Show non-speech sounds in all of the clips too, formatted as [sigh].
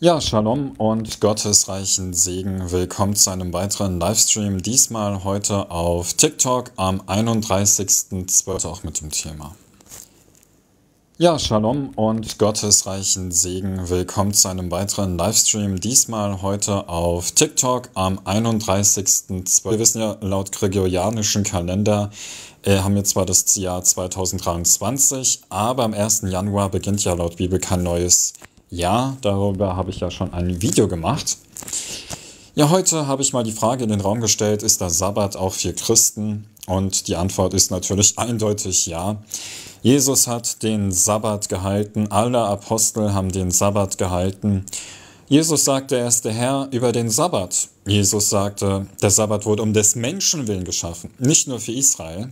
Ja, Shalom und gottesreichen Segen. Willkommen zu einem weiteren Livestream, diesmal heute auf TikTok am 31.12. auch mit dem Thema. Ja, Shalom und gottesreichen Segen. Willkommen zu einem weiteren Livestream, diesmal heute auf TikTok am 31.12. Wir wissen ja, laut gregorianischen Kalender äh, haben wir zwar das Jahr 2023, aber am 1. Januar beginnt ja laut Bibel kein neues ja, darüber habe ich ja schon ein Video gemacht. Ja, heute habe ich mal die Frage in den Raum gestellt, ist der Sabbat auch für Christen? Und die Antwort ist natürlich eindeutig ja. Jesus hat den Sabbat gehalten, alle Apostel haben den Sabbat gehalten. Jesus sagte, er ist der Herr über den Sabbat. Jesus sagte, der Sabbat wurde um des Menschen willen geschaffen, nicht nur für Israel.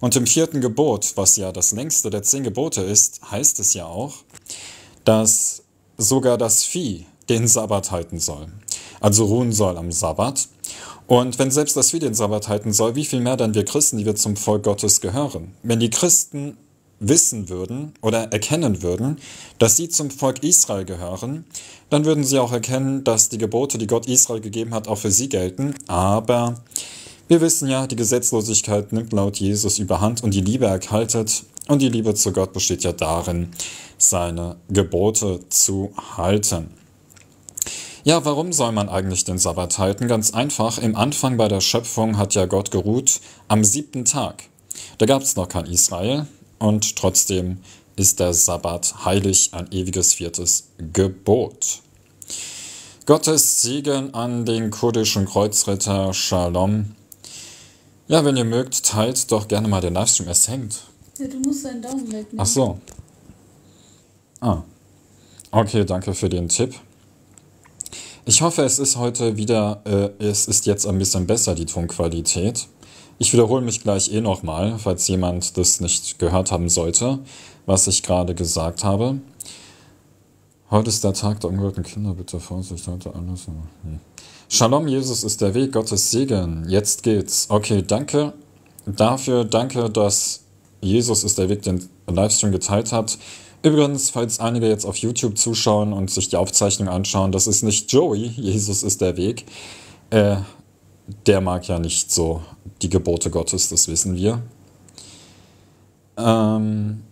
Und im vierten Gebot, was ja das längste der zehn Gebote ist, heißt es ja auch, dass sogar das Vieh den Sabbat halten soll, also ruhen soll am Sabbat. Und wenn selbst das Vieh den Sabbat halten soll, wie viel mehr dann wir Christen, die wir zum Volk Gottes gehören? Wenn die Christen wissen würden oder erkennen würden, dass sie zum Volk Israel gehören, dann würden sie auch erkennen, dass die Gebote, die Gott Israel gegeben hat, auch für sie gelten. Aber wir wissen ja, die Gesetzlosigkeit nimmt laut Jesus überhand und die Liebe erkaltet. Und die Liebe zu Gott besteht ja darin, seine Gebote zu halten. Ja, warum soll man eigentlich den Sabbat halten? Ganz einfach, im Anfang bei der Schöpfung hat ja Gott geruht am siebten Tag. Da gab es noch kein Israel und trotzdem ist der Sabbat heilig, ein ewiges viertes Gebot. Gottes Segen an den kurdischen Kreuzritter Shalom ja, wenn ihr mögt, teilt doch gerne mal den Livestream. Es hängt. Ja, du musst deinen Daumen wegnehmen. Ach so. Ah. Okay, danke für den Tipp. Ich hoffe, es ist heute wieder, äh, es ist jetzt ein bisschen besser, die Tonqualität. Ich wiederhole mich gleich eh nochmal, falls jemand das nicht gehört haben sollte, was ich gerade gesagt habe. Heute ist der Tag der ungehörten Kinder, bitte Vorsicht, heute alles. Hm. Shalom, Jesus ist der Weg, Gottes Segen. Jetzt geht's. Okay, danke dafür. Danke, dass Jesus ist der Weg den Livestream geteilt hat. Übrigens, falls einige jetzt auf YouTube zuschauen und sich die Aufzeichnung anschauen, das ist nicht Joey, Jesus ist der Weg. Äh, der mag ja nicht so die Gebote Gottes, das wissen wir. Ähm,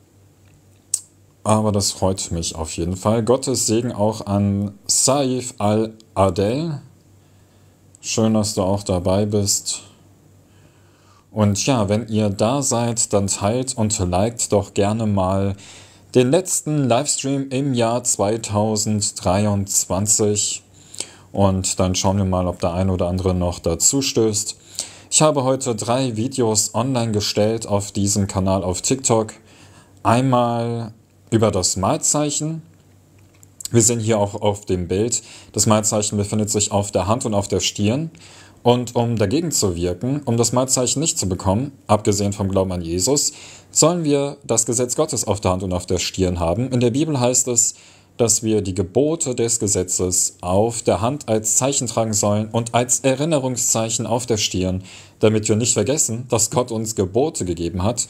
aber das freut mich auf jeden Fall. Gottes Segen auch an Saif al-Adel. Schön, dass du auch dabei bist. Und ja, wenn ihr da seid, dann teilt und liked doch gerne mal den letzten Livestream im Jahr 2023. Und dann schauen wir mal, ob der ein oder andere noch dazu stößt. Ich habe heute drei Videos online gestellt auf diesem Kanal auf TikTok. Einmal über das Malzeichen, wir sehen hier auch auf dem Bild, das Malzeichen befindet sich auf der Hand und auf der Stirn. Und um dagegen zu wirken, um das Malzeichen nicht zu bekommen, abgesehen vom Glauben an Jesus, sollen wir das Gesetz Gottes auf der Hand und auf der Stirn haben. In der Bibel heißt es, dass wir die Gebote des Gesetzes auf der Hand als Zeichen tragen sollen und als Erinnerungszeichen auf der Stirn, damit wir nicht vergessen, dass Gott uns Gebote gegeben hat.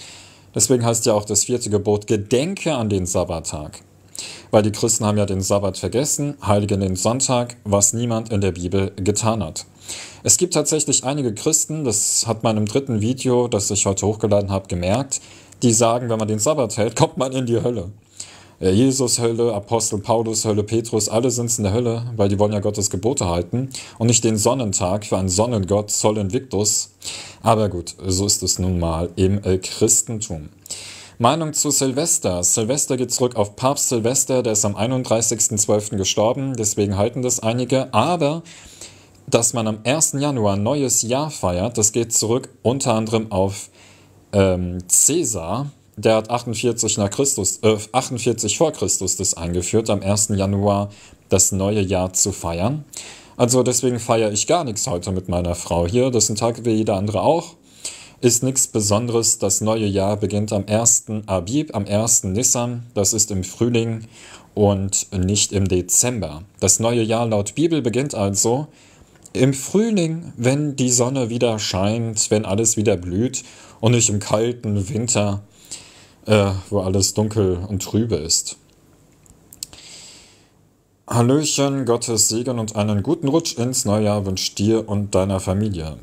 Deswegen heißt ja auch das vierte Gebot, gedenke an den Sabbattag. Weil die Christen haben ja den Sabbat vergessen, heiligen den Sonntag, was niemand in der Bibel getan hat. Es gibt tatsächlich einige Christen, das hat man im dritten Video, das ich heute hochgeladen habe, gemerkt, die sagen, wenn man den Sabbat hält, [laughs] kommt man in die Hölle. Äh, Jesus Hölle, Apostel Paulus Hölle, Petrus, alle sind in der Hölle, weil die wollen ja Gottes Gebote halten und nicht den Sonnentag für einen Sonnengott Sol Invictus. Aber gut, so ist es nun mal im äh, Christentum. Meinung zu Silvester. Silvester geht zurück auf Papst Silvester, der ist am 31.12. gestorben, deswegen halten das einige. Aber dass man am 1. Januar ein neues Jahr feiert, das geht zurück unter anderem auf ähm, Cäsar. Der hat 48 nach Christus, äh, 48 vor Christus das eingeführt, am 1. Januar das neue Jahr zu feiern. Also deswegen feiere ich gar nichts heute mit meiner Frau hier. Das ist ein Tag wie jeder andere auch ist nichts Besonderes. Das neue Jahr beginnt am 1. Abib, am 1. Nissan. Das ist im Frühling und nicht im Dezember. Das neue Jahr laut Bibel beginnt also im Frühling, wenn die Sonne wieder scheint, wenn alles wieder blüht und nicht im kalten Winter, äh, wo alles dunkel und trübe ist. Hallöchen, Gottes Segen und einen guten Rutsch ins Neujahr wünscht dir und deiner Familie.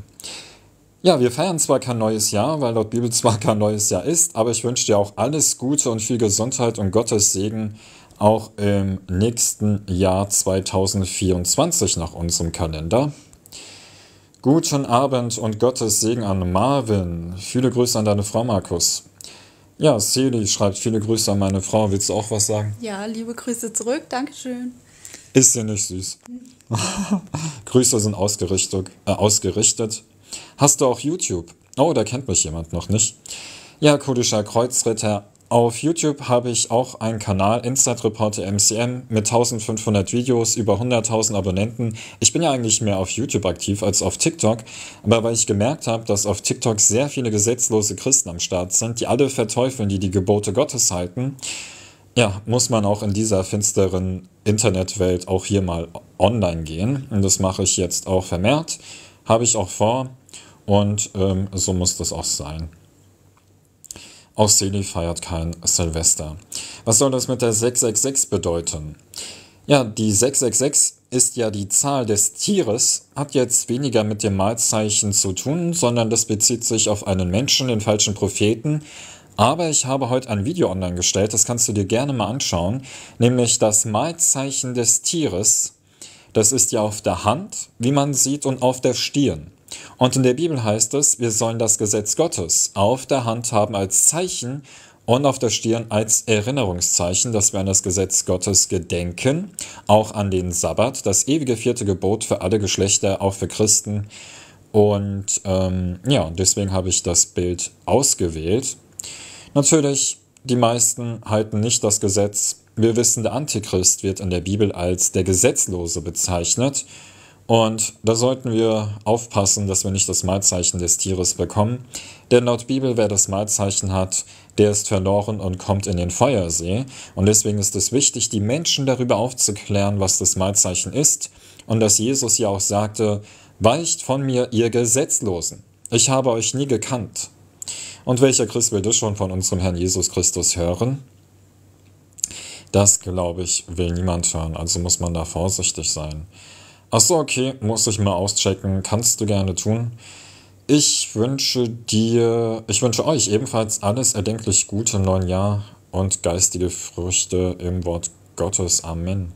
Ja, wir feiern zwar kein neues Jahr, weil laut Bibel zwar kein neues Jahr ist, aber ich wünsche dir auch alles Gute und viel Gesundheit und Gottes Segen auch im nächsten Jahr 2024 nach unserem Kalender. Guten Abend und Gottes Segen an Marvin. Viele Grüße an deine Frau, Markus. Ja, Celi schreibt viele Grüße an meine Frau. Willst du auch was sagen? Ja, liebe Grüße zurück. Dankeschön. Ist sie nicht süß? [laughs] Grüße sind ausgerichtet. Äh, ausgerichtet. Hast du auch YouTube? Oh, da kennt mich jemand noch nicht. Ja, kurdischer Kreuzritter. Auf YouTube habe ich auch einen Kanal, Inside Reporter MCM, mit 1500 Videos, über 100.000 Abonnenten. Ich bin ja eigentlich mehr auf YouTube aktiv als auf TikTok, aber weil ich gemerkt habe, dass auf TikTok sehr viele gesetzlose Christen am Start sind, die alle verteufeln, die die Gebote Gottes halten, ja, muss man auch in dieser finsteren Internetwelt auch hier mal online gehen. Und das mache ich jetzt auch vermehrt. Habe ich auch vor. Und ähm, so muss das auch sein. Auch Seeley feiert kein Silvester. Was soll das mit der 666 bedeuten? Ja, die 666 ist ja die Zahl des Tieres, hat jetzt weniger mit dem Mahlzeichen zu tun, sondern das bezieht sich auf einen Menschen, den falschen Propheten. Aber ich habe heute ein Video online gestellt, das kannst du dir gerne mal anschauen, nämlich das Mahlzeichen des Tieres. Das ist ja auf der Hand, wie man sieht, und auf der Stirn. Und in der Bibel heißt es, wir sollen das Gesetz Gottes auf der Hand haben als Zeichen und auf der Stirn als Erinnerungszeichen, dass wir an das Gesetz Gottes gedenken, auch an den Sabbat, das ewige vierte Gebot für alle Geschlechter, auch für Christen. Und ähm, ja, deswegen habe ich das Bild ausgewählt. Natürlich, die meisten halten nicht das Gesetz. Wir wissen, der Antichrist wird in der Bibel als der Gesetzlose bezeichnet. Und da sollten wir aufpassen, dass wir nicht das Malzeichen des Tieres bekommen, denn laut Bibel, wer das Malzeichen hat, der ist verloren und kommt in den Feuersee. Und deswegen ist es wichtig, die Menschen darüber aufzuklären, was das Malzeichen ist und dass Jesus ja auch sagte, weicht von mir, ihr Gesetzlosen, ich habe euch nie gekannt. Und welcher Christ will das schon von unserem Herrn Jesus Christus hören? Das, glaube ich, will niemand hören, also muss man da vorsichtig sein. Achso, okay, muss ich mal auschecken. Kannst du gerne tun. Ich wünsche dir, ich wünsche euch ebenfalls alles erdenklich Gute im neuen Jahr und geistige Früchte im Wort Gottes. Amen.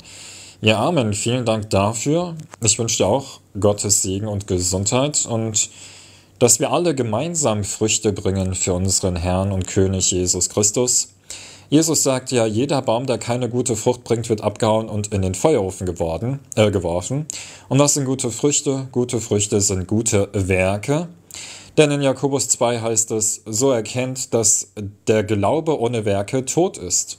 Ja, Amen. Vielen Dank dafür. Ich wünsche dir auch Gottes Segen und Gesundheit und dass wir alle gemeinsam Früchte bringen für unseren Herrn und König Jesus Christus. Jesus sagt ja, jeder Baum, der keine gute Frucht bringt, wird abgehauen und in den Feuerofen geworden, äh, geworfen. Und was sind gute Früchte? Gute Früchte sind gute Werke. Denn in Jakobus 2 heißt es, so erkennt, dass der Glaube ohne Werke tot ist.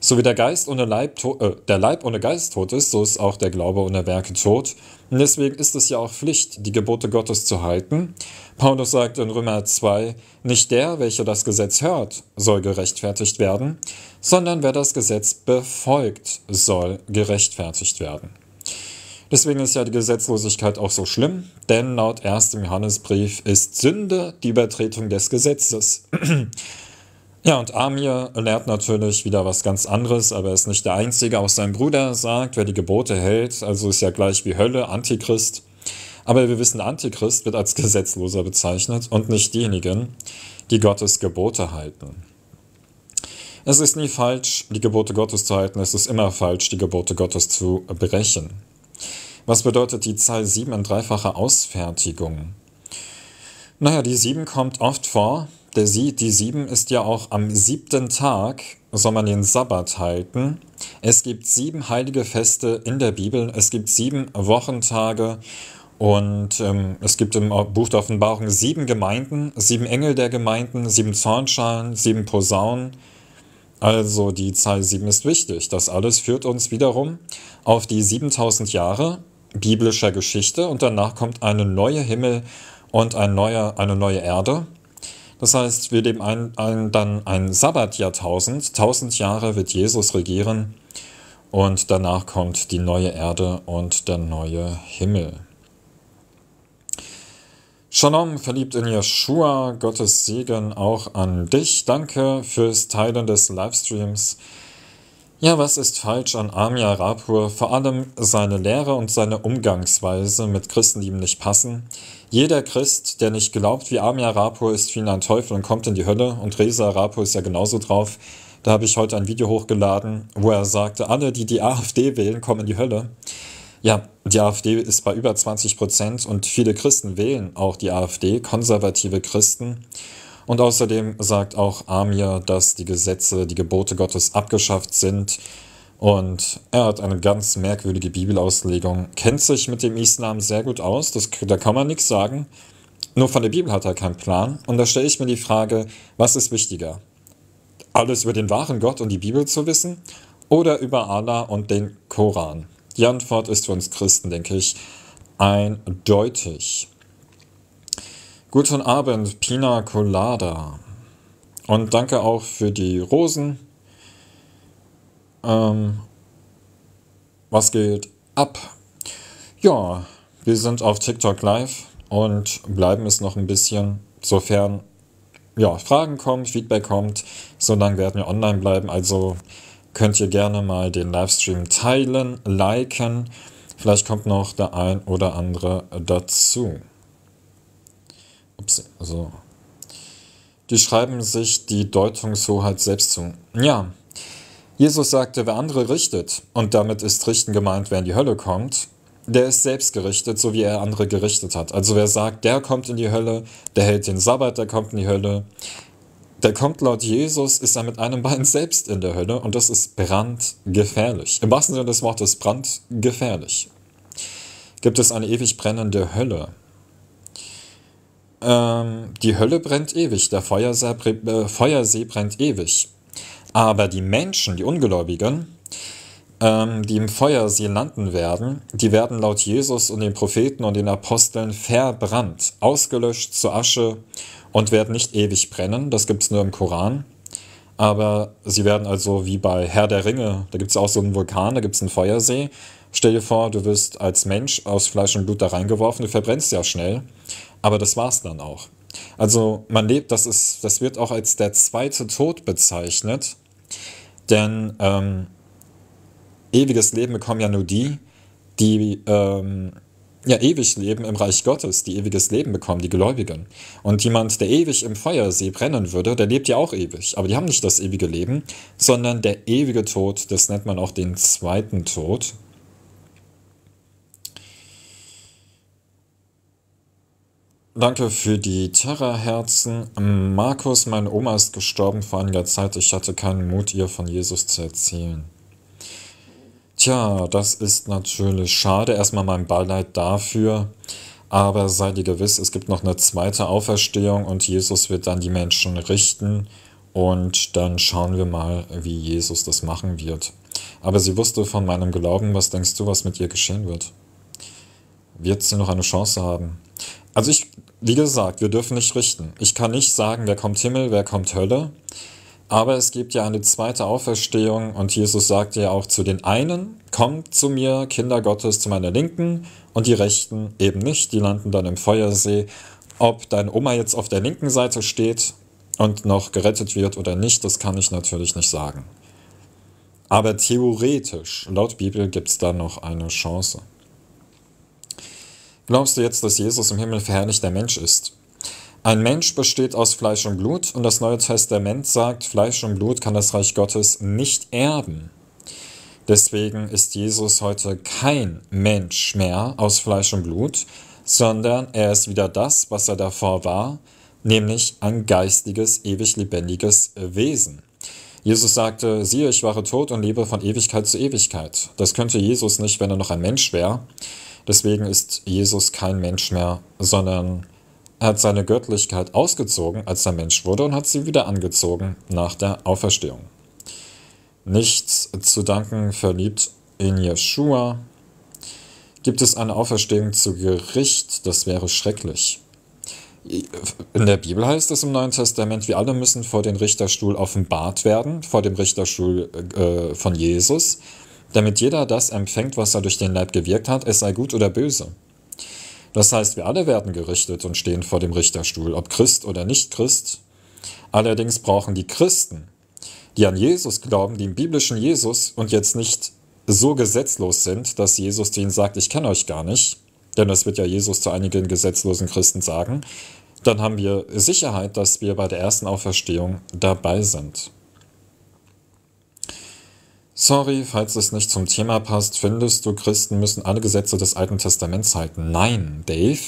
So wie der Geist ohne Leib, äh, der Leib ohne Geist tot ist, so ist auch der Glaube ohne Werke tot. Und deswegen ist es ja auch Pflicht, die Gebote Gottes zu halten. Paulus sagt in Römer 2, nicht der, welcher das Gesetz hört, soll gerechtfertigt werden, sondern wer das Gesetz befolgt, soll gerechtfertigt werden. Deswegen ist ja die Gesetzlosigkeit auch so schlimm, denn laut 1. Johannesbrief ist Sünde die Übertretung des Gesetzes. Ja, und Amir lehrt natürlich wieder was ganz anderes, aber er ist nicht der Einzige. Auch sein Bruder sagt, wer die Gebote hält, also ist ja gleich wie Hölle, Antichrist. Aber wir wissen, Antichrist wird als Gesetzloser bezeichnet und nicht diejenigen, die Gottes Gebote halten. Es ist nie falsch, die Gebote Gottes zu halten, es ist immer falsch, die Gebote Gottes zu brechen. Was bedeutet die Zahl 7 in dreifacher Ausfertigung? Naja, die 7 kommt oft Opfer, der Sie, die sieben ist ja auch am siebten Tag, soll man den Sabbat halten. Es gibt sieben heilige Feste in der Bibel, es gibt sieben Wochentage und ähm, es gibt im Buch der Offenbarung sieben Gemeinden, sieben Engel der Gemeinden, sieben Zornschalen, sieben Posaunen. Also die Zahl sieben ist wichtig. Das alles führt uns wiederum auf die 7000 Jahre biblischer Geschichte und danach kommt eine neue Himmel und ein neuer, eine neue Erde. Das heißt, wir leben ein, ein, dann ein Sabbatjahrtausend. Tausend Jahre wird Jesus regieren und danach kommt die neue Erde und der neue Himmel. Shalom, verliebt in Yeshua, Gottes Segen auch an dich. Danke fürs Teilen des Livestreams. Ja, was ist falsch an Amir Rapur? Vor allem seine Lehre und seine Umgangsweise mit Christen, die ihm nicht passen. Jeder Christ, der nicht glaubt wie Amir Rapur, ist wie ein Teufel und kommt in die Hölle. Und Reza Rapur ist ja genauso drauf. Da habe ich heute ein Video hochgeladen, wo er sagte, alle, die die AfD wählen, kommen in die Hölle. Ja, die AfD ist bei über 20 Prozent und viele Christen wählen auch die AfD, konservative Christen. Und außerdem sagt auch Amir, dass die Gesetze, die Gebote Gottes abgeschafft sind. Und er hat eine ganz merkwürdige Bibelauslegung, kennt sich mit dem Islam sehr gut aus, das, da kann man nichts sagen. Nur von der Bibel hat er keinen Plan. Und da stelle ich mir die Frage, was ist wichtiger? Alles über den wahren Gott und die Bibel zu wissen oder über Allah und den Koran? Die Antwort ist für uns Christen, denke ich, eindeutig. Guten Abend, Pina Colada. Und danke auch für die Rosen. Ähm, was geht ab? Ja, wir sind auf TikTok live und bleiben es noch ein bisschen, sofern ja, Fragen kommen, Feedback kommt. So lange werden wir online bleiben. Also könnt ihr gerne mal den Livestream teilen, liken. Vielleicht kommt noch der ein oder andere dazu ups, also, die schreiben sich die Deutungshoheit selbst zu. Ja, Jesus sagte, wer andere richtet, und damit ist Richten gemeint, wer in die Hölle kommt, der ist selbst gerichtet, so wie er andere gerichtet hat. Also wer sagt, der kommt in die Hölle, der hält den Sabbat, der kommt in die Hölle, der kommt laut Jesus, ist er mit einem Bein selbst in der Hölle und das ist brandgefährlich. Im wahrsten Sinne des Wortes brandgefährlich. Gibt es eine ewig brennende Hölle? ähm, die Hölle brennt ewig, der Feuersee, äh, Feuersee brennt ewig. Aber die Menschen, die Ungläubigen, ähm, die im Feuersee landen werden, die werden laut Jesus und den Propheten und den Aposteln verbrannt, ausgelöscht zu Asche und werden nicht ewig brennen. Das gibt es nur im Koran. Aber sie werden also wie bei Herr der Ringe, da gibt es auch so einen Vulkan, da gibt es einen Feuersee. Stell dir vor, du wirst als Mensch aus Fleisch und Blut da reingeworfen, du verbrennst ja schnell. Aber das war's dann auch. Also man lebt, das ist, das wird auch als der zweite Tod bezeichnet, denn ähm, ewiges Leben bekommen ja nur die, die ähm, ja ewig leben im Reich Gottes, die ewiges Leben bekommen, die Gläubigen. Und jemand, der ewig im Feuersee brennen würde, der lebt ja auch ewig, aber die haben nicht das ewige Leben, sondern der ewige Tod, das nennt man auch den zweiten Tod. Danke für die Terrorherzen. Markus, meine Oma ist gestorben vor einiger Zeit. Ich hatte keinen Mut, ihr von Jesus zu erzählen. Tja, das ist natürlich schade. Erstmal mein Beileid dafür. Aber sei dir gewiss, es gibt noch eine zweite Auferstehung und Jesus wird dann die Menschen richten. Und dann schauen wir mal, wie Jesus das machen wird. Aber sie wusste von meinem Glauben. Was denkst du, was mit ihr geschehen wird? Wird sie noch eine Chance haben? Also ich wie gesagt, wir dürfen nicht richten. Ich kann nicht sagen, wer kommt Himmel, wer kommt Hölle. Aber es gibt ja eine zweite Auferstehung und Jesus sagte ja auch zu den einen, kommt zu mir, Kinder Gottes, zu meiner Linken und die Rechten eben nicht, die landen dann im Feuersee. Ob deine Oma jetzt auf der linken Seite steht und noch gerettet wird oder nicht, das kann ich natürlich nicht sagen. Aber theoretisch, laut Bibel, gibt es da noch eine Chance. Glaubst du jetzt, dass Jesus im Himmel verherrlichter Mensch ist? Ein Mensch besteht aus Fleisch und Blut und das Neue Testament sagt, Fleisch und Blut kann das Reich Gottes nicht erben. Deswegen ist Jesus heute kein Mensch mehr aus Fleisch und Blut, sondern er ist wieder das, was er davor war, nämlich ein geistiges, ewig lebendiges Wesen. Jesus sagte, siehe, ich war tot und lebe von Ewigkeit zu Ewigkeit. Das könnte Jesus nicht, wenn er noch ein Mensch wäre. Deswegen ist Jesus kein Mensch mehr, sondern er hat seine Göttlichkeit ausgezogen, als er Mensch wurde, und hat sie wieder angezogen nach der Auferstehung. Nichts zu danken verliebt in Jeshua. Gibt es eine Auferstehung zu Gericht? Das wäre schrecklich. In der Bibel heißt es im Neuen Testament, wir alle müssen vor den Richterstuhl offenbart werden, vor dem Richterstuhl äh, von Jesus damit jeder das empfängt, was er durch den Leib gewirkt hat, es sei gut oder böse. Das heißt, wir alle werden gerichtet und stehen vor dem Richterstuhl, ob Christ oder nicht Christ. Allerdings brauchen die Christen, die an Jesus glauben, den biblischen Jesus und jetzt nicht so gesetzlos sind, dass Jesus zu ihnen sagt, ich kenne euch gar nicht, denn das wird ja Jesus zu einigen gesetzlosen Christen sagen, dann haben wir Sicherheit, dass wir bei der ersten Auferstehung dabei sind. Sorry, falls es nicht zum Thema passt, findest du, Christen müssen alle Gesetze des Alten Testaments halten? Nein, Dave.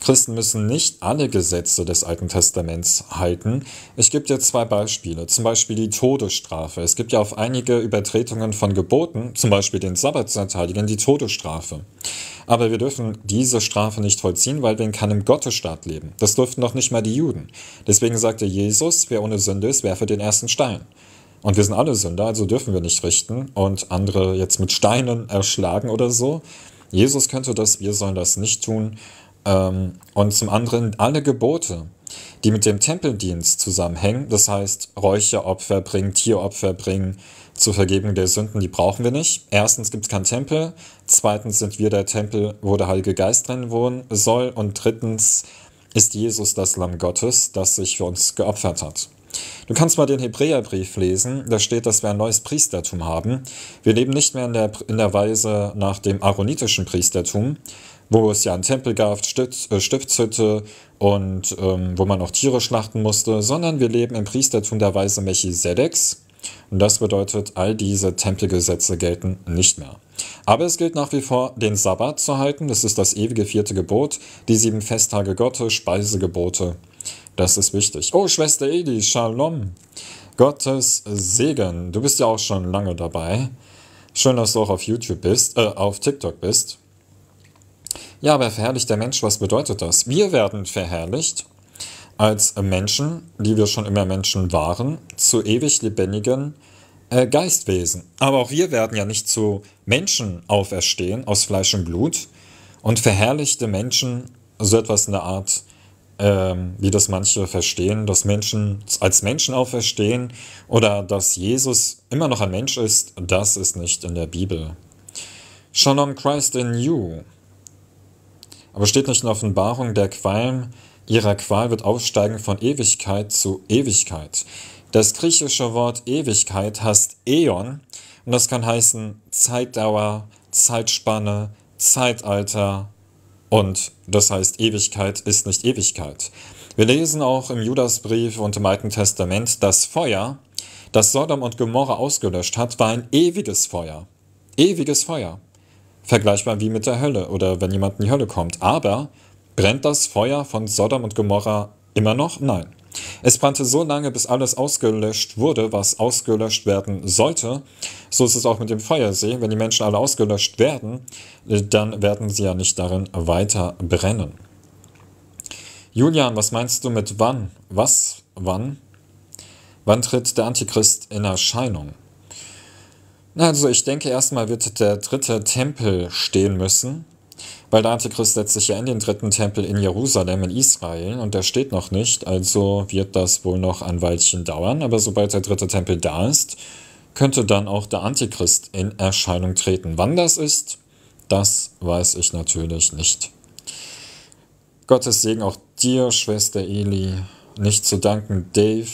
Christen müssen nicht alle Gesetze des Alten Testaments halten. Ich gebe dir zwei Beispiele, zum Beispiel die Todesstrafe. Es gibt ja auf einige Übertretungen von Geboten, zum Beispiel den Sabbat zu erteilen, die Todesstrafe. Aber wir dürfen diese Strafe nicht vollziehen, weil wir in keinem Gottesstaat leben. Das dürften noch nicht mal die Juden. Deswegen sagte Jesus, wer ohne Sünde ist, werfe den ersten Stein. Und wir sind alle Sünder, also dürfen wir nicht richten und andere jetzt mit Steinen erschlagen oder so. Jesus könnte das, wir sollen das nicht tun. Ähm, und zum anderen alle Gebote, die mit dem Tempeldienst zusammenhängen, das heißt Räucheropfer bringen, Tieropfer bringen zur Vergebung der Sünden, die brauchen wir nicht. Erstens gibt es keinen Tempel, zweitens sind wir der Tempel, wo der Heilige Geist drin wohnen soll und drittens ist Jesus das Lamm Gottes, das sich für uns geopfert hat. Du kannst mal den Hebräerbrief lesen, da steht, dass wir ein neues Priestertum haben. Wir leben nicht mehr in der, in der Weise nach dem aaronitischen Priestertum, wo es ja einen Tempel gab, Stift, äh, Stiftshütte und ähm, wo man auch Tiere schlachten musste, sondern wir leben im Priestertum der Weise Melchisedeks. Und das bedeutet, all diese Tempelgesetze gelten nicht mehr. Aber es gilt nach wie vor, den Sabbat zu halten, das ist das ewige vierte Gebot, die sieben Festtage Gottes, Speisegebote das ist wichtig. Oh, Schwester Edi, Shalom. Gottes Segen. Du bist ja auch schon lange dabei. Schön, dass du auch auf YouTube bist, äh, auf TikTok bist. Ja, aber verherrlicht der Mensch, was bedeutet das? Wir werden verherrlicht als Menschen, die wir schon immer Menschen waren, zu ewig lebendigen äh, Geistwesen. Aber auch wir werden ja nicht zu Menschen auferstehen aus Fleisch und Blut und verherrlichte Menschen, so etwas in der Art, ähm, wie das manche verstehen, dass Menschen als Menschen auferstehen oder dass Jesus immer noch ein Mensch ist, das ist nicht in der Bibel. Shalom Christ in you. Aber steht nicht in Offenbarung, der Qualm ihrer Qual wird aufsteigen von Ewigkeit zu Ewigkeit. Das griechische Wort Ewigkeit heißt Äon und das kann heißen Zeitdauer, Zeitspanne, Zeitalter, und das heißt, Ewigkeit ist nicht Ewigkeit. Wir lesen auch im Judasbrief und im Alten Testament, das Feuer, das Sodom und Gomorra ausgelöscht hat, war ein ewiges Feuer. Ewiges Feuer. Vergleichbar wie mit der Hölle oder wenn jemand in die Hölle kommt. Aber brennt das Feuer von Sodom und Gomorra immer noch? Nein. Es brannte so lange, bis alles ausgelöscht wurde, was ausgelöscht werden sollte. So ist es auch mit dem Feuersee. Wenn die Menschen alle ausgelöscht werden, dann werden sie ja nicht darin weiter brennen. Julian, was meinst du mit wann? Was? Wann? Wann tritt der Antichrist in Erscheinung? Also ich denke erstmal wird der dritte Tempel stehen müssen. Weil der Antichrist setzt sich ja in den dritten Tempel in Jerusalem in Israel und der steht noch nicht, also wird das wohl noch ein Weilchen dauern, aber sobald der dritte Tempel da ist, könnte dann auch der Antichrist in Erscheinung treten. Wann das ist, das weiß ich natürlich nicht. Gottes Segen auch dir, Schwester Eli, nicht zu danken, Dave.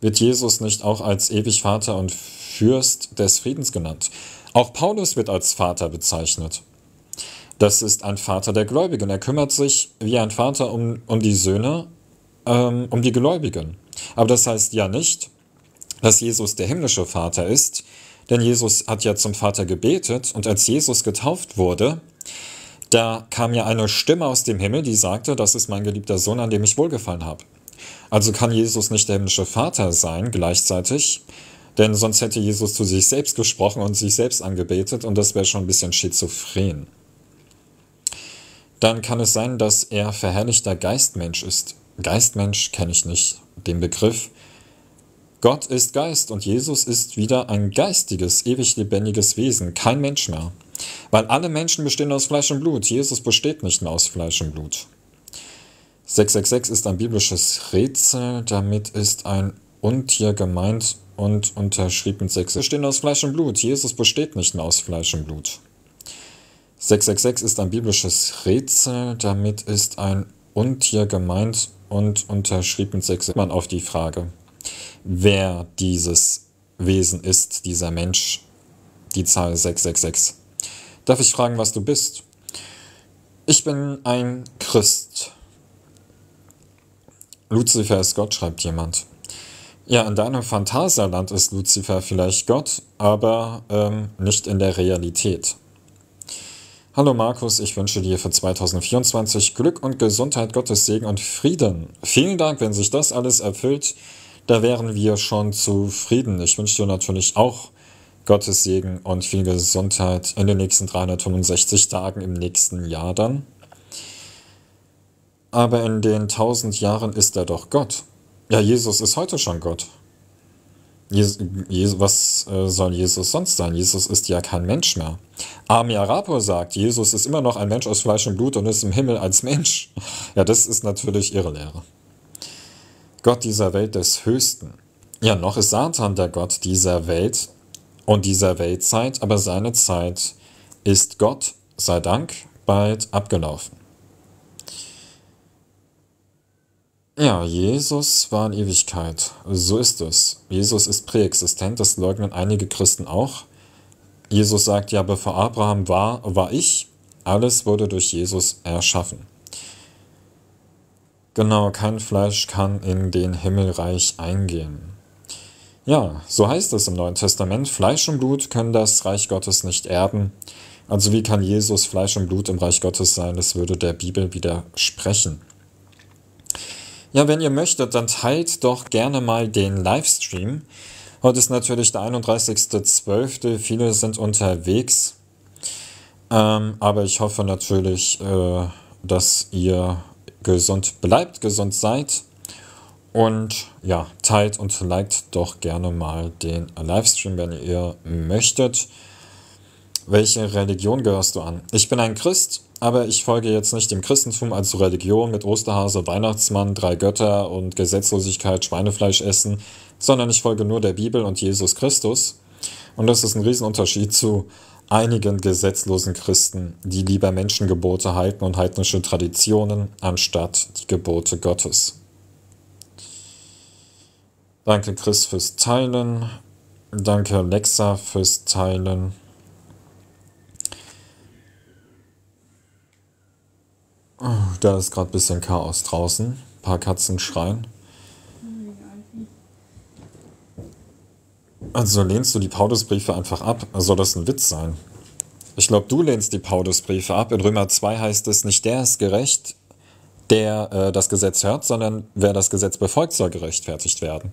Wird Jesus nicht auch als ewig Vater und Fürst des Friedens genannt? Auch Paulus wird als Vater bezeichnet. Das ist ein Vater der Gläubigen. Er kümmert sich wie ein Vater um, um die Söhne, ähm, um die Gläubigen. Aber das heißt ja nicht, dass Jesus der himmlische Vater ist, denn Jesus hat ja zum Vater gebetet und als Jesus getauft wurde, da kam ja eine Stimme aus dem Himmel, die sagte, das ist mein geliebter Sohn, an dem ich wohlgefallen habe. Also kann Jesus nicht der himmlische Vater sein gleichzeitig, denn sonst hätte Jesus zu sich selbst gesprochen und sich selbst angebetet und das wäre schon ein bisschen schizophren. Dann kann es sein, dass er verherrlichter Geistmensch ist. Geistmensch kenne ich nicht, den Begriff. Gott ist Geist und Jesus ist wieder ein geistiges, ewig lebendiges Wesen, kein Mensch mehr. Weil alle Menschen bestehen aus Fleisch und Blut, Jesus besteht nicht mehr aus Fleisch und Blut. 666 ist ein biblisches Rätsel, damit ist ein Untier gemeint, und unterschrieb mit 6. Wir bestehen aus Fleisch und Blut. Jesus besteht nicht mehr aus Fleisch und Blut. 666 ist ein biblisches Rätsel, damit ist ein Untier gemeint und unterschrieb mit 6. Man auf die Frage, wer dieses Wesen ist, dieser Mensch, die Zahl 666. Darf ich fragen, was du bist? Ich bin ein Christ. Lucifer ist Gott, schreibt jemand. Ja, in deinem Phantasialand ist Lucifer vielleicht Gott, aber ähm, nicht in der Realität. Hallo Markus, ich wünsche dir für 2024 Glück und Gesundheit, Gottes Segen und Frieden. Vielen Dank, wenn sich das alles erfüllt, da wären wir schon zufrieden. Ich wünsche dir natürlich auch Gottes Segen und viel Gesundheit in den nächsten 365 Tagen im nächsten Jahr dann. Aber in den 1000 Jahren ist er doch Gott. Ja, Jesus ist heute schon Gott. Jesus, Jesus, was äh, soll Jesus sonst sein? Jesus ist ja kein Mensch mehr. Ami Arapo sagt, Jesus ist immer noch ein Mensch aus Fleisch und Blut und ist im Himmel als Mensch. Ja, das ist natürlich ihre Lehre. Gott dieser Welt des Höchsten. Ja, noch ist Satan der Gott dieser Welt und dieser Weltzeit, aber seine Zeit ist Gott, sei Dank, bald abgelaufen. Ja, Jesus war in Ewigkeit. So ist es. Jesus ist präexistent, das leugnen einige Christen auch. Jesus sagt ja, bevor Abraham war, war ich. Alles wurde durch Jesus erschaffen. Genau, kein Fleisch kann in den Himmelreich eingehen. Ja, so heißt es im Neuen Testament, Fleisch und Blut können das Reich Gottes nicht erben. Also wie kann Jesus Fleisch und Blut im Reich Gottes sein? Das würde der Bibel widersprechen. Ja, wenn ihr möchtet, dann teilt doch gerne mal den Livestream. Heute ist natürlich der 31.12. Viele sind unterwegs. Ähm, aber ich hoffe natürlich, äh, dass ihr gesund bleibt, gesund seid. Und ja, teilt und liked doch gerne mal den Livestream, wenn ihr möchtet. Welche Religion gehörst du an? Ich bin ein Christ aber ich folge jetzt nicht dem Christentum als Religion mit Osterhase, Weihnachtsmann, drei Götter und Gesetzlosigkeit, Schweinefleisch essen, sondern ich folge nur der Bibel und Jesus Christus. Und das ist ein Riesenunterschied zu einigen gesetzlosen Christen, die lieber Menschengebote halten und heidnische Traditionen anstatt die Gebote Gottes. Danke Chris fürs Teilen. Danke Lexa fürs Teilen. Da ist gerade ein bisschen Chaos draußen. Ein paar Katzen schreien. Also lehnst du die Paulusbriefe einfach ab? Soll das ein Witz sein? Ich glaube, du lehnst die Paulusbriefe ab. In Römer 2 heißt es, nicht der ist gerecht, der äh, das Gesetz hört, sondern wer das Gesetz befolgt, soll gerechtfertigt werden.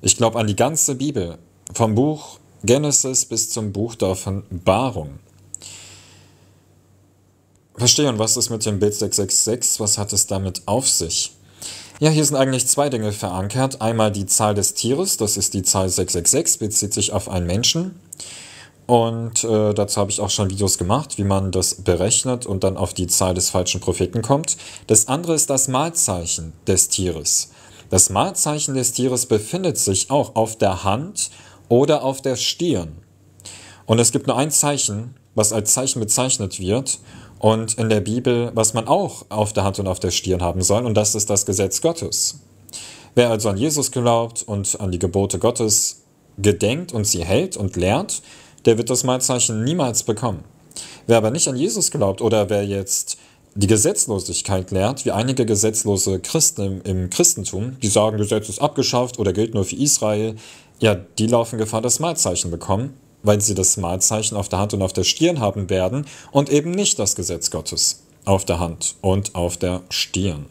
Ich glaube an die ganze Bibel, vom Buch Genesis bis zum Buch der Offenbarung. Verstehe, und was ist mit dem Bild 666? Was hat es damit auf sich? Ja, hier sind eigentlich zwei Dinge verankert. Einmal die Zahl des Tieres, das ist die Zahl 666, bezieht sich auf einen Menschen. Und äh, dazu habe ich auch schon Videos gemacht, wie man das berechnet und dann auf die Zahl des falschen Propheten kommt. Das andere ist das Malzeichen des Tieres. Das Malzeichen des Tieres befindet sich auch auf der Hand oder auf der Stirn. Und es gibt nur ein Zeichen, was als Zeichen bezeichnet wird. Und in der Bibel, was man auch auf der Hand und auf der Stirn haben soll, und das ist das Gesetz Gottes. Wer also an Jesus glaubt und an die Gebote Gottes gedenkt und sie hält und lehrt, der wird das Malzeichen niemals bekommen. Wer aber nicht an Jesus glaubt oder wer jetzt die Gesetzlosigkeit lehrt, wie einige gesetzlose Christen im Christentum, die sagen, Gesetz ist abgeschafft oder gilt nur für Israel, ja, die laufen Gefahr, das Malzeichen bekommen, weil sie das Malzeichen auf der Hand und auf der Stirn haben werden und eben nicht das Gesetz Gottes auf der Hand und auf der Stirn.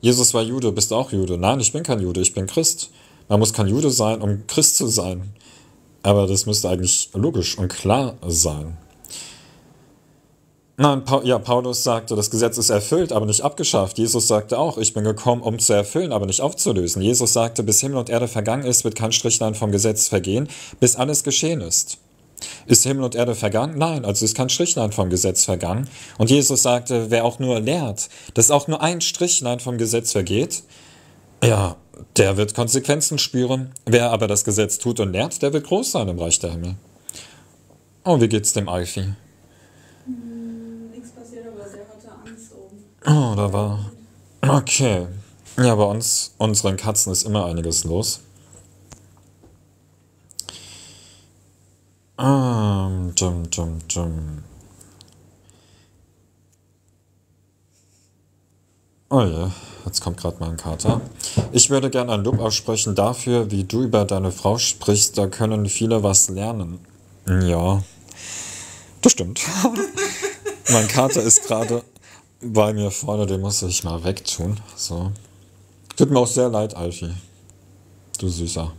Jesus war Jude, bist du auch Jude. Nein, ich bin kein Jude, ich bin Christ. Man muss kein Jude sein, um Christ zu sein. Aber das müsste eigentlich logisch und klar sein. Nein, pa ja, Paulus sagte, das Gesetz ist erfüllt, aber nicht abgeschafft. Jesus sagte auch, ich bin gekommen, um zu erfüllen, aber nicht aufzulösen. Jesus sagte, bis Himmel und Erde vergangen ist, wird kein Strichlein vom Gesetz vergehen, bis alles geschehen ist. Ist Himmel und Erde vergangen? Nein, also ist kein Strichlein vom Gesetz vergangen. Und Jesus sagte, wer auch nur lehrt, dass auch nur ein Strichlein vom Gesetz vergeht, ja, der wird Konsequenzen spüren. Wer aber das Gesetz tut und lehrt, der wird groß sein im Reich der Himmel. Oh, wie geht's dem Alfie? Oh, da war. Okay. Ja, bei uns, unseren Katzen ist immer einiges los. Ähm, um, dumm, dumm, dumm. Oh je, jetzt kommt gerade mein Kater. Ich würde gerne ein Lob aussprechen dafür, wie du über deine Frau sprichst. Da können viele was lernen. Ja, das stimmt. [laughs] mein Kater ist gerade bei mir vorne, den muss ich mal wegtun. So. Tut mir auch sehr leid, Alfie. Du Süßer.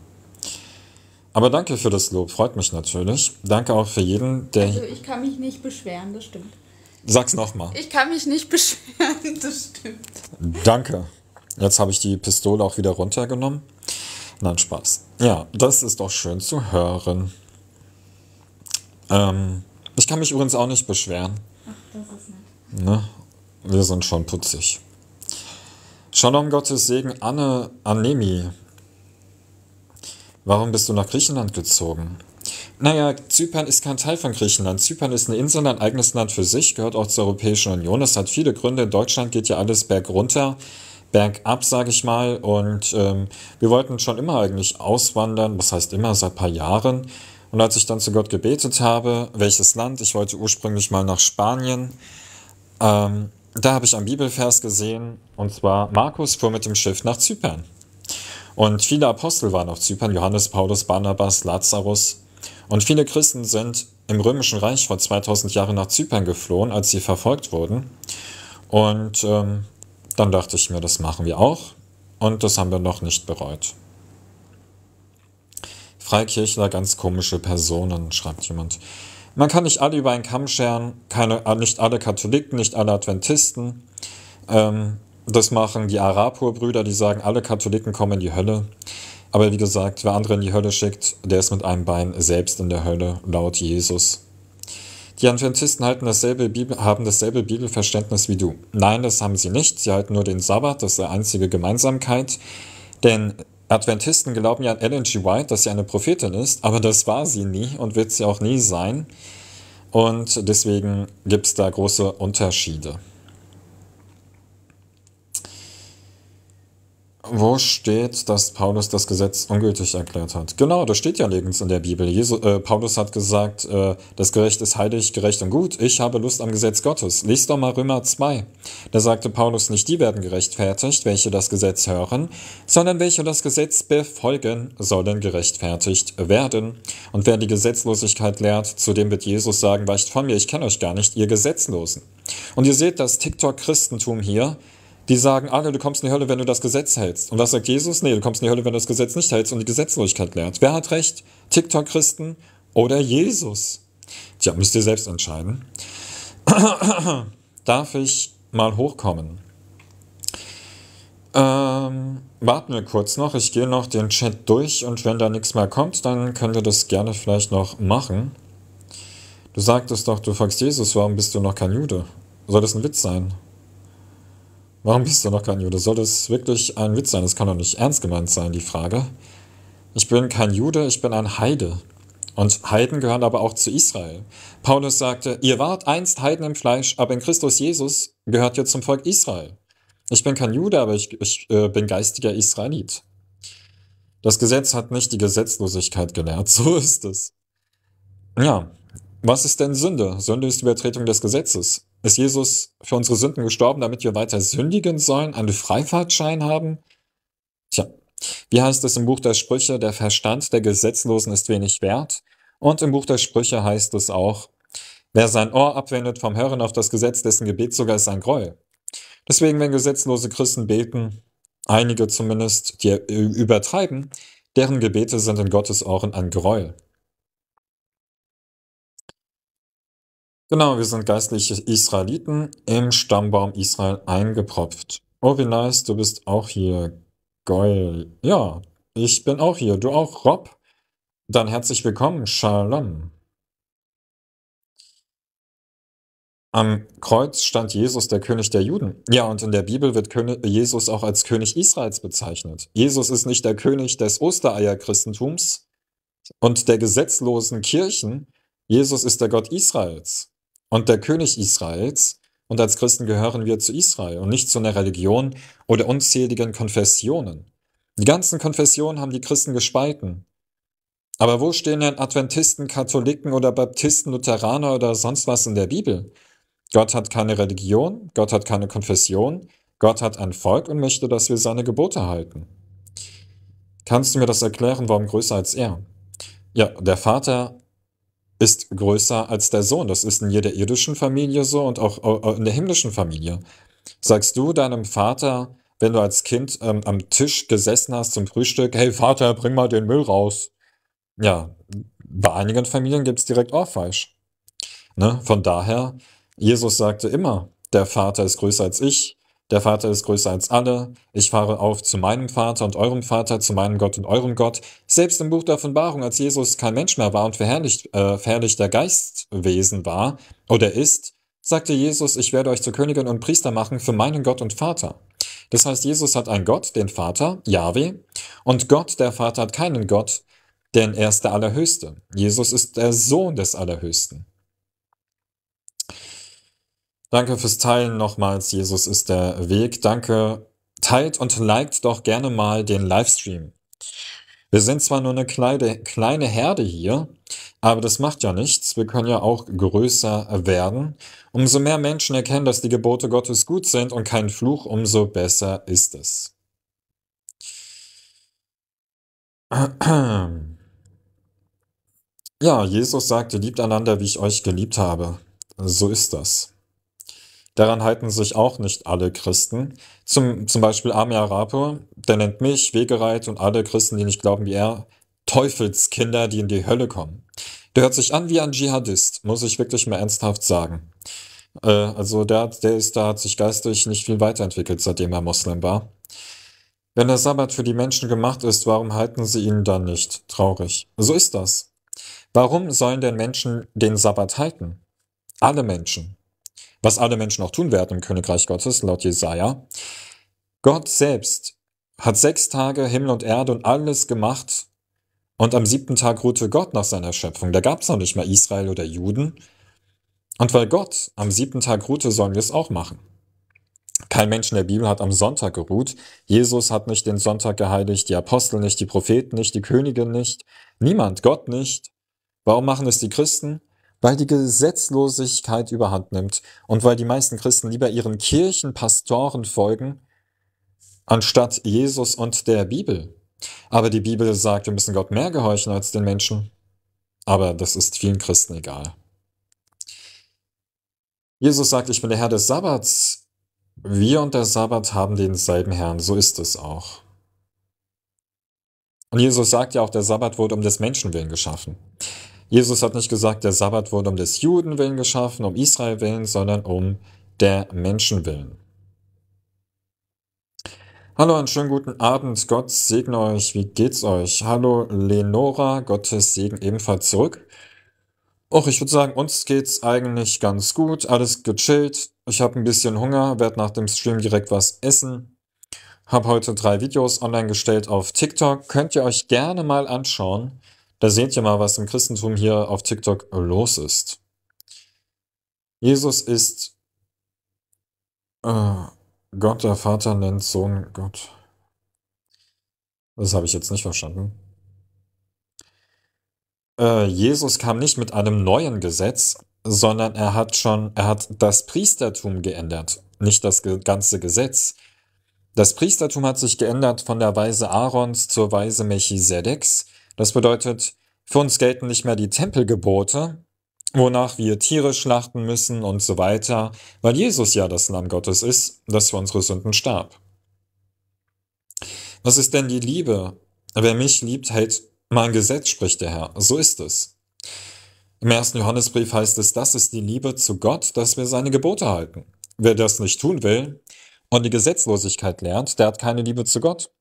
Aber danke für das Lob, freut mich natürlich. Danke auch für jeden, der. Also ich kann mich nicht beschweren, das stimmt. Sag's nochmal. Ich kann mich nicht [laughs] beschweren, das stimmt. Danke. Jetzt habe ich die Pistole auch wieder runtergenommen. Nein, Spaß. Ja, das ist doch schön zu hören. Ähm, ich kann mich übrigens auch nicht beschweren. Ach, das ist nett. Ne? wir sind schon putzig. Shalom, Gottes Segen, Anne, Anemi. Warum bist du nach Griechenland gezogen? Naja, Zypern ist kein Teil von Griechenland. Zypern ist eine Insel, ein eigenes Land für sich, gehört auch zur Europäischen Union. Es hat viele Gründe. In Deutschland geht ja alles bergunter, bergab, sage ich mal. Und ähm, wir wollten schon immer eigentlich auswandern, was heißt immer, seit ein paar Jahren. Und als ich dann zu Gott gebetet habe, welches Land, ich wollte ursprünglich mal nach Spanien, ähm, da habe ich einen Bibelvers gesehen, und zwar Markus fuhr mit dem Schiff nach Zypern. Und viele Apostel waren auf Zypern, Johannes, Paulus, Barnabas, Lazarus. Und viele Christen sind im Römischen Reich vor 2000 Jahren nach Zypern geflohen, als sie verfolgt wurden. Und ähm, dann dachte ich mir, das machen wir auch. Und das haben wir noch nicht bereut. Freikirchler, ganz komische Personen, schreibt jemand. Man kann nicht alle über einen Kamm scheren, keine, nicht alle Katholiken, nicht alle Adventisten. Ähm, das machen die Arapur-Brüder, die sagen, alle Katholiken kommen in die Hölle. Aber wie gesagt, wer andere in die Hölle schickt, der ist mit einem Bein selbst in der Hölle, laut Jesus. Die Adventisten halten dasselbe Bibel, haben dasselbe Bibelverständnis wie du. Nein, das haben sie nicht. Sie halten nur den Sabbat, das ist die einzige Gemeinsamkeit. Denn Adventisten glauben ja an Ellen G. White, dass sie eine Prophetin ist, aber das war sie nie und wird sie auch nie sein. Und deswegen gibt es da große Unterschiede. wo steht, dass Paulus das Gesetz ungültig erklärt hat? Genau, das steht ja nirgends in der Bibel. Jesu, äh, Paulus hat gesagt, äh, das Gerecht ist heilig, gerecht und gut. Ich habe Lust am Gesetz Gottes. Lies doch mal Römer 2. Da sagte Paulus nicht, die werden gerechtfertigt, welche das Gesetz hören, sondern welche das Gesetz befolgen, sollen gerechtfertigt werden. Und wer die Gesetzlosigkeit lehrt, zu dem wird Jesus sagen, weicht von mir, ich kenne euch gar nicht, ihr Gesetzlosen. Und ihr seht das TikTok-Christentum hier, die sagen alle, ah, du kommst in die Hölle, wenn du das Gesetz hältst. Und was sagt Jesus? Nee, du kommst in die Hölle, wenn du das Gesetz nicht hältst und die Gesetzlosigkeit lernst. Wer hat recht? TikTok-Christen oder Jesus? Tja, müsst ihr selbst entscheiden. [coughs] Darf ich mal hochkommen? Ähm, warten wir kurz noch. Ich gehe noch den Chat durch und wenn da nichts mehr kommt, dann können wir das gerne vielleicht noch machen. Du sagtest doch, du folgst Jesus, warum bist du noch kein Jude? Soll das ein Witz sein? Warum bist du noch kein Jude? Soll das wirklich ein Witz sein? Das kann doch nicht ernst gemeint sein, die Frage. Ich bin kein Jude, ich bin ein Heide. Und Heiden gehören aber auch zu Israel. Paulus sagte, ihr wart einst Heiden im Fleisch, aber in Christus Jesus gehört ihr zum Volk Israel. Ich bin kein Jude, aber ich, ich äh, bin geistiger Israelit. Das Gesetz hat nicht die Gesetzlosigkeit gelehrt, [laughs] so ist es. Ja, was ist denn Sünde? Sünde ist Übertretung des Gesetzes ist Jesus für unsere Sünden gestorben, damit wir weiter sündigen sollen, einen Freifahrtschein haben? Tja, wie heißt es im Buch der Sprüche, der Verstand der Gesetzlosen ist wenig wert? Und im Buch der Sprüche heißt es auch, wer sein Ohr abwendet vom Hören auf das Gesetz, dessen Gebet sogar ist ein Gräuel. Deswegen, wenn gesetzlose Christen beten, einige zumindest, die übertreiben, deren Gebete sind in Gottes Ohren ein Gräuel. Genau, wir sind geistliche Israeliten im Stammbaum Israel eingepropft. Oh, wie nice, du bist auch hier. Goil. Ja, ich bin auch hier. Du auch, Rob? Dann herzlich willkommen. Shalom. Am Kreuz stand Jesus, der König der Juden. Ja, und in der Bibel wird König, Jesus auch als König Israels bezeichnet. Jesus ist nicht der König des Ostereierchristentums und der gesetzlosen Kirchen. Jesus ist der Gott Israels und der König Israels, und als Christen gehören wir zu Israel und nicht zu einer Religion oder unzähligen Konfessionen. Die ganzen Konfessionen haben die Christen gespalten. Aber wo stehen denn Adventisten, Katholiken oder Baptisten, Lutheraner oder sonst was in der Bibel? Gott hat keine Religion, Gott hat keine Konfession, Gott hat ein Volk und möchte, dass wir seine Gebote halten. Kannst du mir das erklären, warum größer als er? Ja, der Vater ist größer als der Sohn. Das ist in jeder irdischen Familie so und auch in der himmlischen Familie. Sagst du deinem Vater, wenn du als Kind ähm, am Tisch gesessen hast zum Frühstück, hey Vater, bring mal den Müll raus. Ja, bei einigen Familien gibt es direkt Ohrfeig. Ne? Von daher, Jesus sagte immer, der Vater ist größer als ich. Der Vater ist größer als alle. Ich fahre auf zu meinem Vater und eurem Vater, zu meinem Gott und eurem Gott. Selbst im Buch der Offenbarung, als Jesus kein Mensch mehr war und verherrlicht, äh, verherrlichter Geistwesen war oder ist, sagte Jesus, ich werde euch zu Königin und Priester machen für meinen Gott und Vater. Das heißt, Jesus hat einen Gott, den Vater, Yahweh, und Gott, der Vater, hat keinen Gott, denn er ist der Allerhöchste. Jesus ist der Sohn des Allerhöchsten. Danke fürs Teilen nochmals. Jesus ist der Weg. Danke. Teilt und liked doch gerne mal den Livestream. Wir sind zwar nur eine kleine, kleine Herde hier, aber das macht ja nichts. Wir können ja auch größer werden. Umso mehr Menschen erkennen, dass die Gebote Gottes gut sind und kein Fluch, umso besser ist es. [clears throat] Ja, Jesus sagte, liebt einander, wie ich euch geliebt habe. So ist das. Daran halten sich auch nicht alle Christen. Zum, zum Beispiel Ami Rape, der nennt mich, Wegereit und alle Christen, die nicht glauben wie er, Teufelskinder, die in die Hölle kommen. Der hört sich an wie ein Dschihadist, muss ich wirklich mal ernsthaft sagen. Äh, also der, der ist da, hat sich geistig nicht viel weiterentwickelt, seitdem er Moslem war. Wenn der Sabbat für die Menschen gemacht ist, warum halten sie ihn dann nicht? Traurig. So ist das. Warum sollen denn Menschen den Sabbat halten? Alle Menschen was alle Menschen auch tun werden im Königreich Gottes, laut Jesaja. Gott selbst hat sechs Tage Himmel und Erde und alles gemacht und am siebten Tag ruhte Gott nach seiner Schöpfung. Da gab es noch nicht mal Israel oder Juden. Und weil Gott am siebten Tag ruhte, sollen wir es auch machen. Kein Mensch in der Bibel hat am Sonntag geruht. Jesus hat nicht den Sonntag geheiligt, die Apostel nicht, die Propheten nicht, die Könige nicht, niemand, Gott nicht. Warum machen es die Christen? weil die Gesetzlosigkeit überhand nimmt und weil die meisten Christen lieber ihren Kirchenpastoren folgen, anstatt Jesus und der Bibel. Aber die Bibel sagt, wir müssen Gott mehr gehorchen als den Menschen. Aber das ist vielen Christen egal. Jesus sagt, ich bin der Herr des Sabbats. Wir und der Sabbat haben denselben Herrn, so ist es auch. Und Jesus sagt ja auch, der Sabbat wurde um des Menschen willen geschaffen. Jesus hat nicht gesagt, der Sabbat wurde um des Juden willen geschaffen, um Israel willen, sondern um der Menschen willen. Hallo, einen schönen guten Abend. Gott segne euch. Wie geht's euch? Hallo, Lenora. Gottes Segen ebenfalls zurück. Och, ich würde sagen, uns geht's eigentlich ganz gut. Alles gechillt. Ich habe ein bisschen Hunger, werde nach dem Stream direkt was essen. Habe heute drei Videos online gestellt auf TikTok. Könnt ihr euch gerne mal anschauen. Da seht ihr mal, was im Christentum hier auf TikTok los ist. Jesus ist äh, Gott, der Vater nennt Sohn Gott. Das habe ich jetzt nicht verstanden. Äh, Jesus kam nicht mit einem neuen Gesetz, sondern er hat schon, er hat das Priestertum geändert, nicht das ganze Gesetz. Das Priestertum hat sich geändert von der Weise Aarons zur Weise Melchisedeks das bedeutet, für uns gelten nicht mehr die Tempelgebote, wonach wir Tiere schlachten müssen und so weiter, weil Jesus ja das Lamm Gottes ist, das für unsere Sünden starb. Was ist denn die Liebe? Wer mich liebt, hält mein Gesetz, spricht der Herr. So ist es. Im ersten Johannesbrief heißt es, das ist die Liebe zu Gott, dass wir seine Gebote halten. Wer das nicht tun will, und die Gesetzlosigkeit lernt, der hat keine Liebe zu Gott.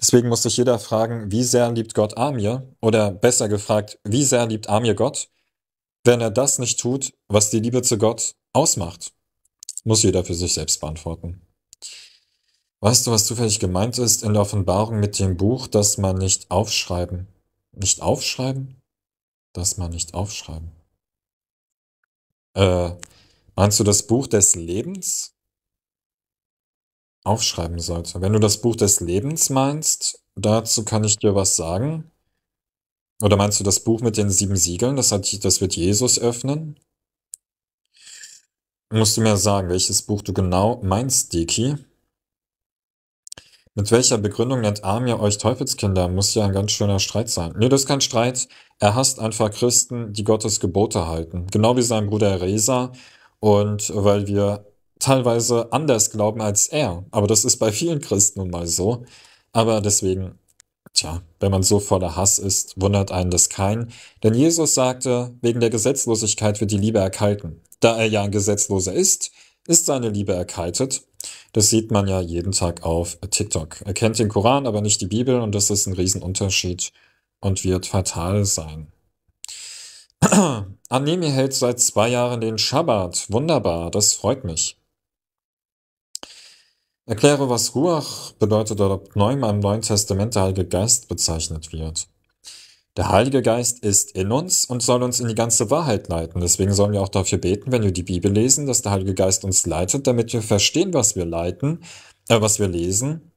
Deswegen muss sich jeder fragen, wie sehr liebt Gott Amir? Oder besser gefragt, wie sehr liebt Amir Gott? Wenn er das nicht tut, was die Liebe zu Gott ausmacht, muss jeder für sich selbst beantworten. Weißt du, was zufällig gemeint ist in der Offenbarung mit dem Buch, dass man nicht aufschreiben? Nicht aufschreiben? Dass man nicht aufschreiben. Äh, meinst du das Buch des Lebens? aufschreiben sollte. Wenn du das Buch des Lebens meinst, dazu kann ich dir was sagen. Oder meinst du das Buch mit den sieben Siegeln? Das, hat, das wird Jesus öffnen? Musst du mir sagen, welches Buch du genau meinst, Diki? Mit welcher Begründung nennt Amir euch Teufelskinder? Muss ja ein ganz schöner Streit sein. Nee, das ist kein Streit. Er hasst einfach Christen, die Gottes Gebote halten. Genau wie sein Bruder Resa. Und weil wir teilweise anders glauben als er. Aber das ist bei vielen Christen nun mal so. Aber deswegen, tja, wenn man so voller Hass ist, wundert einen das kein. Denn Jesus sagte, wegen der Gesetzlosigkeit wird die Liebe erkalten. Da er ja ein Gesetzloser ist, ist seine Liebe erkaltet. Das sieht man ja jeden Tag auf TikTok. Er kennt den Koran, aber nicht die Bibel und das ist ein Riesenunterschied und wird fatal sein. [clears throat] Anemi hält seit zwei Jahren den Schabbat. Wunderbar, das freut mich. Erkläre, was Ruach bedeutet oder ob Neumann im Neuen Testament der Heilige Geist bezeichnet wird. Der Heilige Geist ist in uns und soll uns in die ganze Wahrheit leiten. Deswegen sollen wir auch dafür beten, wenn wir die Bibel lesen, dass der Heilige Geist uns leitet, damit wir verstehen, was wir leiten, äh, was wir lesen.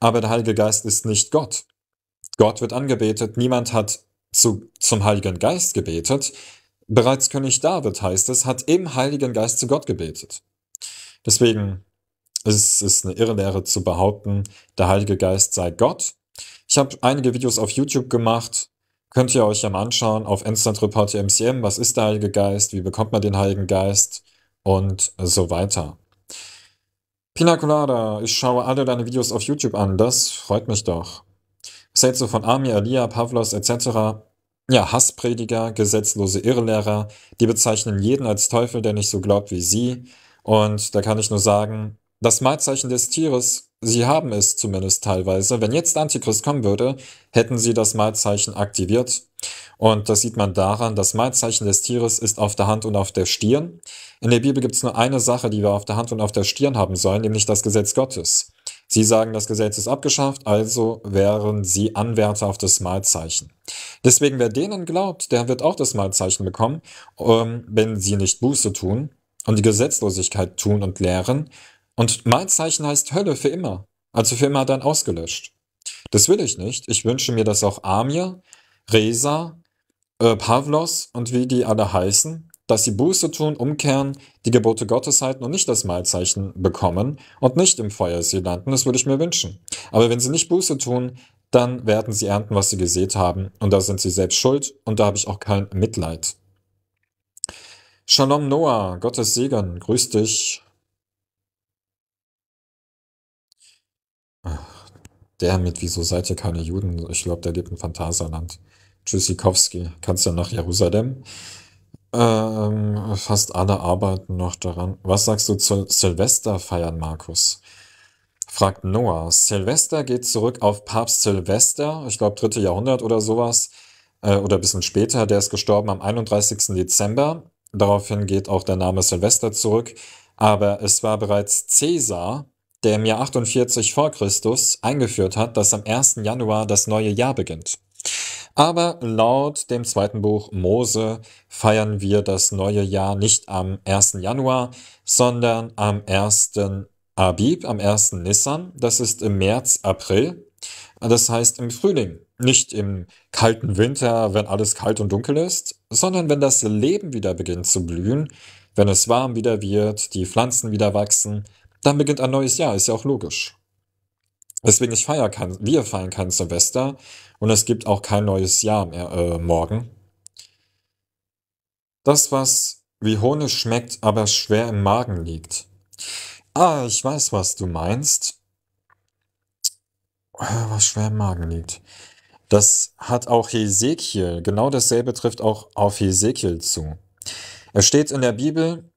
Aber der Heilige Geist ist nicht Gott. Gott wird angebetet, niemand hat zu, zum Heiligen Geist gebetet. Bereits König David heißt es, hat im Heiligen Geist zu Gott gebetet. Deswegen es ist eine Irrlehre zu behaupten, der Heilige Geist sei Gott. Ich habe einige Videos auf YouTube gemacht, könnt ihr euch ja mal anschauen auf Instant MCM, was ist der Heilige Geist, wie bekommt man den Heiligen Geist und so weiter. Pina ich schaue alle deine Videos auf YouTube an, das freut mich doch. Sätze von Ami, Alia, Pavlos etc.? Ja, Hassprediger, gesetzlose Irrlehrer, die bezeichnen jeden als Teufel, der nicht so glaubt wie sie. Und da kann ich nur sagen, das Malzeichen des Tieres, sie haben es zumindest teilweise. Wenn jetzt Antichrist kommen würde, hätten sie das Malzeichen aktiviert. Und das sieht man daran, das Malzeichen des Tieres ist auf der Hand und auf der Stirn. In der Bibel gibt es nur eine Sache, die wir auf der Hand und auf der Stirn haben sollen, nämlich das Gesetz Gottes. Sie sagen, das Gesetz ist abgeschafft, also wären sie Anwärter auf das Malzeichen. Deswegen, wer denen glaubt, der wird auch das Malzeichen bekommen, ähm, wenn sie nicht Buße tun und die Gesetzlosigkeit tun und lehren und mein Zeichen heißt Hölle für immer. Also für immer dann ausgelöscht. Das will ich nicht. Ich wünsche mir, dass auch Amir, Reza, äh, Pavlos und wie die alle heißen, dass sie Buße tun, umkehren, die Gebote Gottes halten und nicht das Mahlzeichen bekommen und nicht im Feuer sie landen. Das würde ich mir wünschen. Aber wenn sie nicht Buße tun, dann werden sie ernten, was sie gesät haben. Und da sind sie selbst schuld und da habe ich auch kein Mitleid. Shalom Noah, Gottes Segen, grüß dich. Der mit Wieso seid ihr keine Juden? Ich glaube, der lebt im Phantasialand. Tschüssikowski, kannst ja nach Jerusalem. Ähm, fast alle arbeiten noch daran. Was sagst du zu Silvester feiern, Markus? Fragt Noah. Silvester geht zurück auf Papst Silvester, ich glaube, dritte Jahrhundert oder sowas. Äh, oder ein bisschen später. Der ist gestorben am 31. Dezember. Daraufhin geht auch der Name Silvester zurück. Aber es war bereits Cäsar, der im Jahr 48 vor Christus eingeführt hat, dass am 1. Januar das neue Jahr beginnt. Aber laut dem zweiten Buch Mose feiern wir das neue Jahr nicht am 1. Januar, sondern am 1. Abib, am 1. Nissan. Das ist im März, April. Das heißt im Frühling. Nicht im kalten Winter, wenn alles kalt und dunkel ist, sondern wenn das Leben wieder beginnt zu blühen, wenn es warm wieder wird, die Pflanzen wieder wachsen, dann beginnt ein neues Jahr, ist ja auch logisch. Deswegen ich feier kein, wir feiern kein Silvester und es gibt auch kein neues Jahr mehr, äh, morgen. Das, was wie Honig schmeckt, aber schwer im Magen liegt. Ah, ich weiß, was du meinst. Äh, was schwer im Magen liegt. Das hat auch Hesekiel, genau dasselbe trifft auch auf Hesekiel zu. Er steht in der Bibel,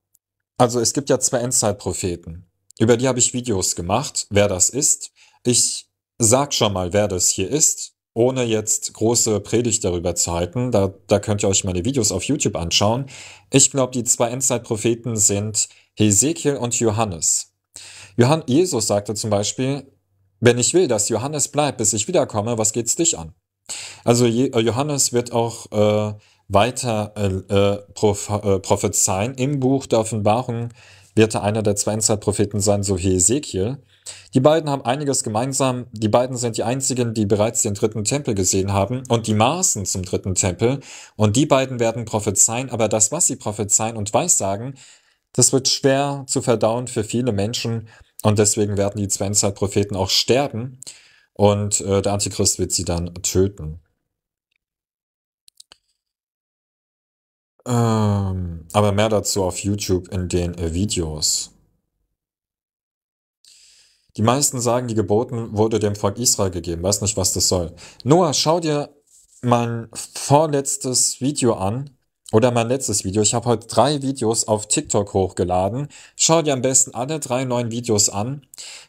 also es gibt ja zwei Endzeitpropheten. Über die habe ich Videos gemacht, wer das ist. Ich sag schon mal, wer das hier ist, ohne jetzt große Predigt darüber zu halten. Da, da könnt ihr euch meine Videos auf YouTube anschauen. Ich glaube, die zwei Endzeitpropheten sind Hesekiel und Johannes. Johann Jesus sagte zum Beispiel, wenn ich will, dass Johannes bleibt, bis ich wiederkomme, was geht's dich an? Also äh, Johannes wird auch äh, weiter äh, äh, äh prophezeien im Buch der Offenbarung wird er einer der zwei Zweizeitpropheten sein, so wie Ezekiel. Die beiden haben einiges gemeinsam. Die beiden sind die einzigen, die bereits den dritten Tempel gesehen haben und die Maßen zum dritten Tempel. Und die beiden werden prophezeien, aber das, was sie prophezeien und weissagen, das wird schwer zu verdauen für viele Menschen. Und deswegen werden die zwei Zweizeitpropheten auch sterben. Und äh, der Antichrist wird sie dann töten. Ähm, aber mehr dazu auf YouTube in den äh, Videos. Die meisten sagen, die Geboten wurde dem Volk Israel gegeben. Weiß nicht, was das soll. Noah, schau dir mein vorletztes Video an. Oder mein letztes Video. Ich habe heute drei Videos auf TikTok hochgeladen. Schau dir am besten alle drei neuen Videos an.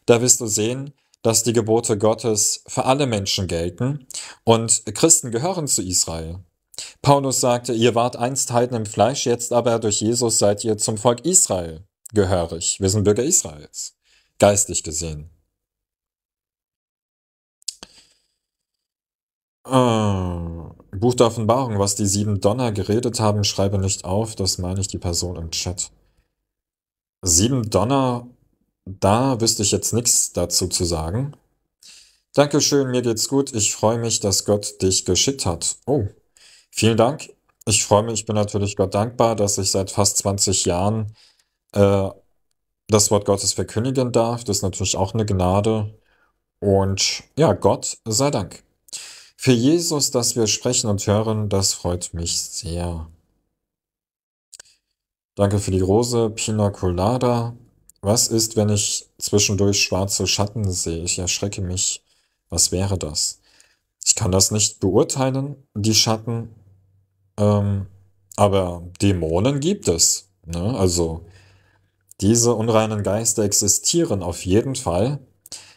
Da wirst du sehen, dass die Gebote Gottes für alle Menschen gelten. Und Christen gehören zu Israel. Paulus sagte, ihr wart einst Heiden im Fleisch, jetzt aber durch Jesus seid ihr zum Volk Israel gehörig. Wir sind Bürger Israels, geistig gesehen. Oh, Buch der Offenbarung, was die sieben Donner geredet haben, schreibe nicht auf, das meine ich die Person im Chat. Sieben Donner, da wüsste ich jetzt nichts dazu zu sagen. Dankeschön, mir geht's gut. Ich freue mich, dass Gott dich geschickt hat. Oh, Vielen Dank. Ich freue mich, ich bin natürlich Gott dankbar, dass ich seit fast 20 Jahren äh, das Wort Gottes verkündigen darf. Das ist natürlich auch eine Gnade. Und ja, Gott sei Dank. Für Jesus, dass wir sprechen und hören, das freut mich sehr. Danke für die Rose Pina Colada. Was ist, wenn ich zwischendurch schwarze Schatten sehe? Ich erschrecke mich. Was wäre das? Ich kann das nicht beurteilen, die Schatten, ähm, aber Dämonen gibt es. Ne? Also diese unreinen Geister existieren auf jeden Fall.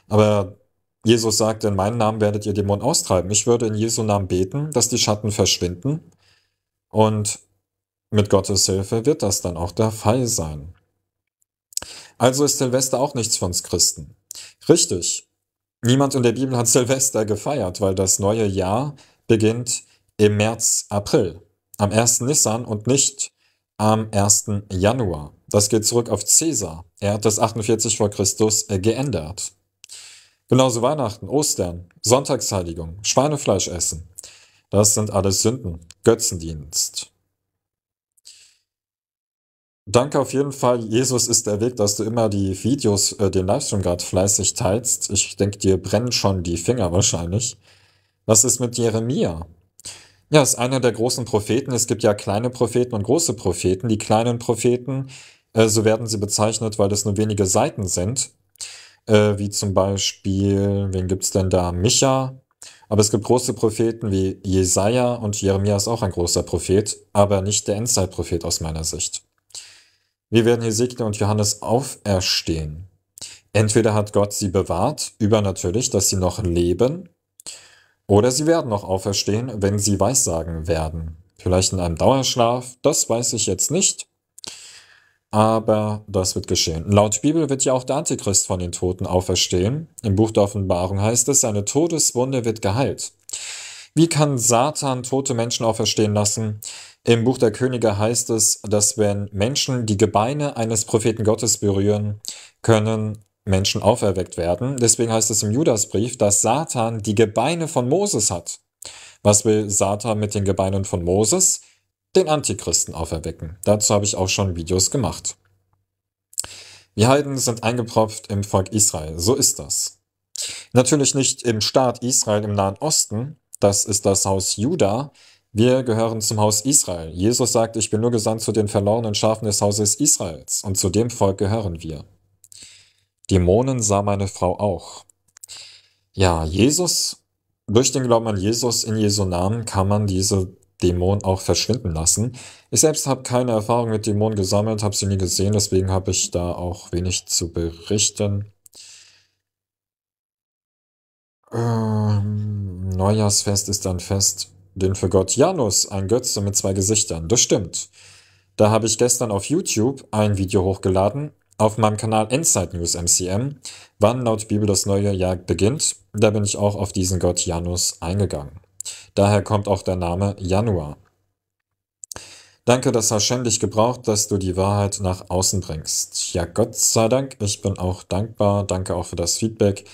Aber Jesus sagt, in meinem Namen werdet ihr Dämonen austreiben. Ich würde in Jesu Namen beten, dass die Schatten verschwinden. Und mit Gottes Hilfe wird das dann auch der Fall sein. Also ist Silvester auch nichts von uns Christen. Richtig. Niemand in der Bibel hat [laughs] Silvester gefeiert, weil das neue Jahr beginnt im März, April am 1. Nissan und nicht am 1. Januar. Das geht zurück auf Caesar. Er hat das 48 vor Christus äh, geändert. Genauso Weihnachten, Ostern, Sonntagsheiligung, Schweinefleisch essen. Das sind alles Sünden, Götzendienst. Danke auf jeden Fall, Jesus ist der Weg, dass du immer die Videos, äh, den Livestream gerade fleißig teilst. Ich denke, dir brennen schon die Finger wahrscheinlich. Was ist mit Jeremia? Ja, ist einer der großen Propheten. Es gibt ja kleine Propheten und große Propheten. Die kleinen Propheten, äh, so werden sie bezeichnet, weil es nur wenige Seiten sind. Äh, wie zum Beispiel, wen gibt es denn da? Micha. Aber es gibt große Propheten wie Jesaja und Jeremia ist auch ein großer Prophet, aber nicht der Endzeitprophet aus meiner Sicht. Wie werden Hesekiel und Johannes auferstehen? Entweder hat Gott sie bewahrt, übernatürlich, dass sie noch leben, oder sie werden noch auferstehen, wenn sie Weissagen werden. Vielleicht in einem Dauerschlaf, das weiß ich jetzt nicht. Aber das wird geschehen. Laut Bibel wird ja auch der Antichrist von den Toten auferstehen. Im Buch der Offenbarung heißt es, seine Todeswunde wird geheilt. Wie kann Satan tote Menschen auferstehen lassen? Im Buch der Könige heißt es, dass wenn Menschen die Gebeine eines Propheten Gottes berühren, können Menschen auferweckt werden. Deswegen heißt es im Judasbrief, dass Satan die Gebeine von Moses hat. Was will Satan mit den Gebeinen von Moses? Den Antichristen auferwecken. Dazu habe ich auch schon Videos gemacht. Wir Heiden sind eingepropft im Volk Israel. So ist das. Natürlich nicht im Staat Israel im Nahen Osten. Das ist das Haus Juda. Wir gehören zum Haus Israel. Jesus sagt, ich bin nur gesandt zu den verlorenen Schafen des Hauses Israels. Und zu dem Volk gehören wir. Dämonen sah meine Frau auch. Ja, Jesus, durch den Glauben an Jesus in Jesu Namen kann man diese Dämonen auch verschwinden lassen. Ich selbst habe keine Erfahrung mit Dämonen gesammelt, habe sie nie gesehen, deswegen habe ich da auch wenig zu berichten. Ähm, Neujahrsfest ist ein Fest, den für Gott Janus, ein Götze mit zwei Gesichtern. Das stimmt. Da habe ich gestern auf YouTube ein Video hochgeladen, auf meinem Kanal Inside News MCM, wann laut Bibel das neue Jahr beginnt, da bin ich auch auf diesen Gott Janus eingegangen. Daher kommt auch der Name Januar. Danke, dass Hashem dich gebraucht, dass du die Wahrheit nach außen bringst. Ja, Gott sei Dank, ich bin auch dankbar. Danke auch für das Feedback.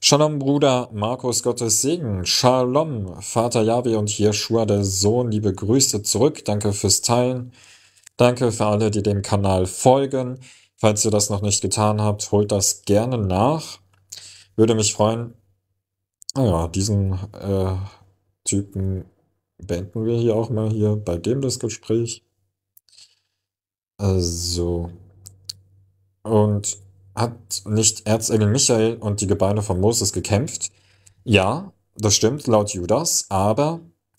Shalom, Bruder Markus, Gottes Segen. Shalom, Vater Yahweh und Yeshua, der Sohn. Liebe Grüße zurück. Danke fürs Teilen. Danke für alle, die dem Kanal folgen. Falls ihr das noch nicht getan habt, holt das gerne nach. Würde mich freuen. Ah ja, diesen äh, Typen beenden wir hier auch mal hier bei dem das Gespräch. Also. Und hat nicht Erzengel Michael und die Gebeine von Moses gekämpft? Ja, das stimmt laut Judas, aber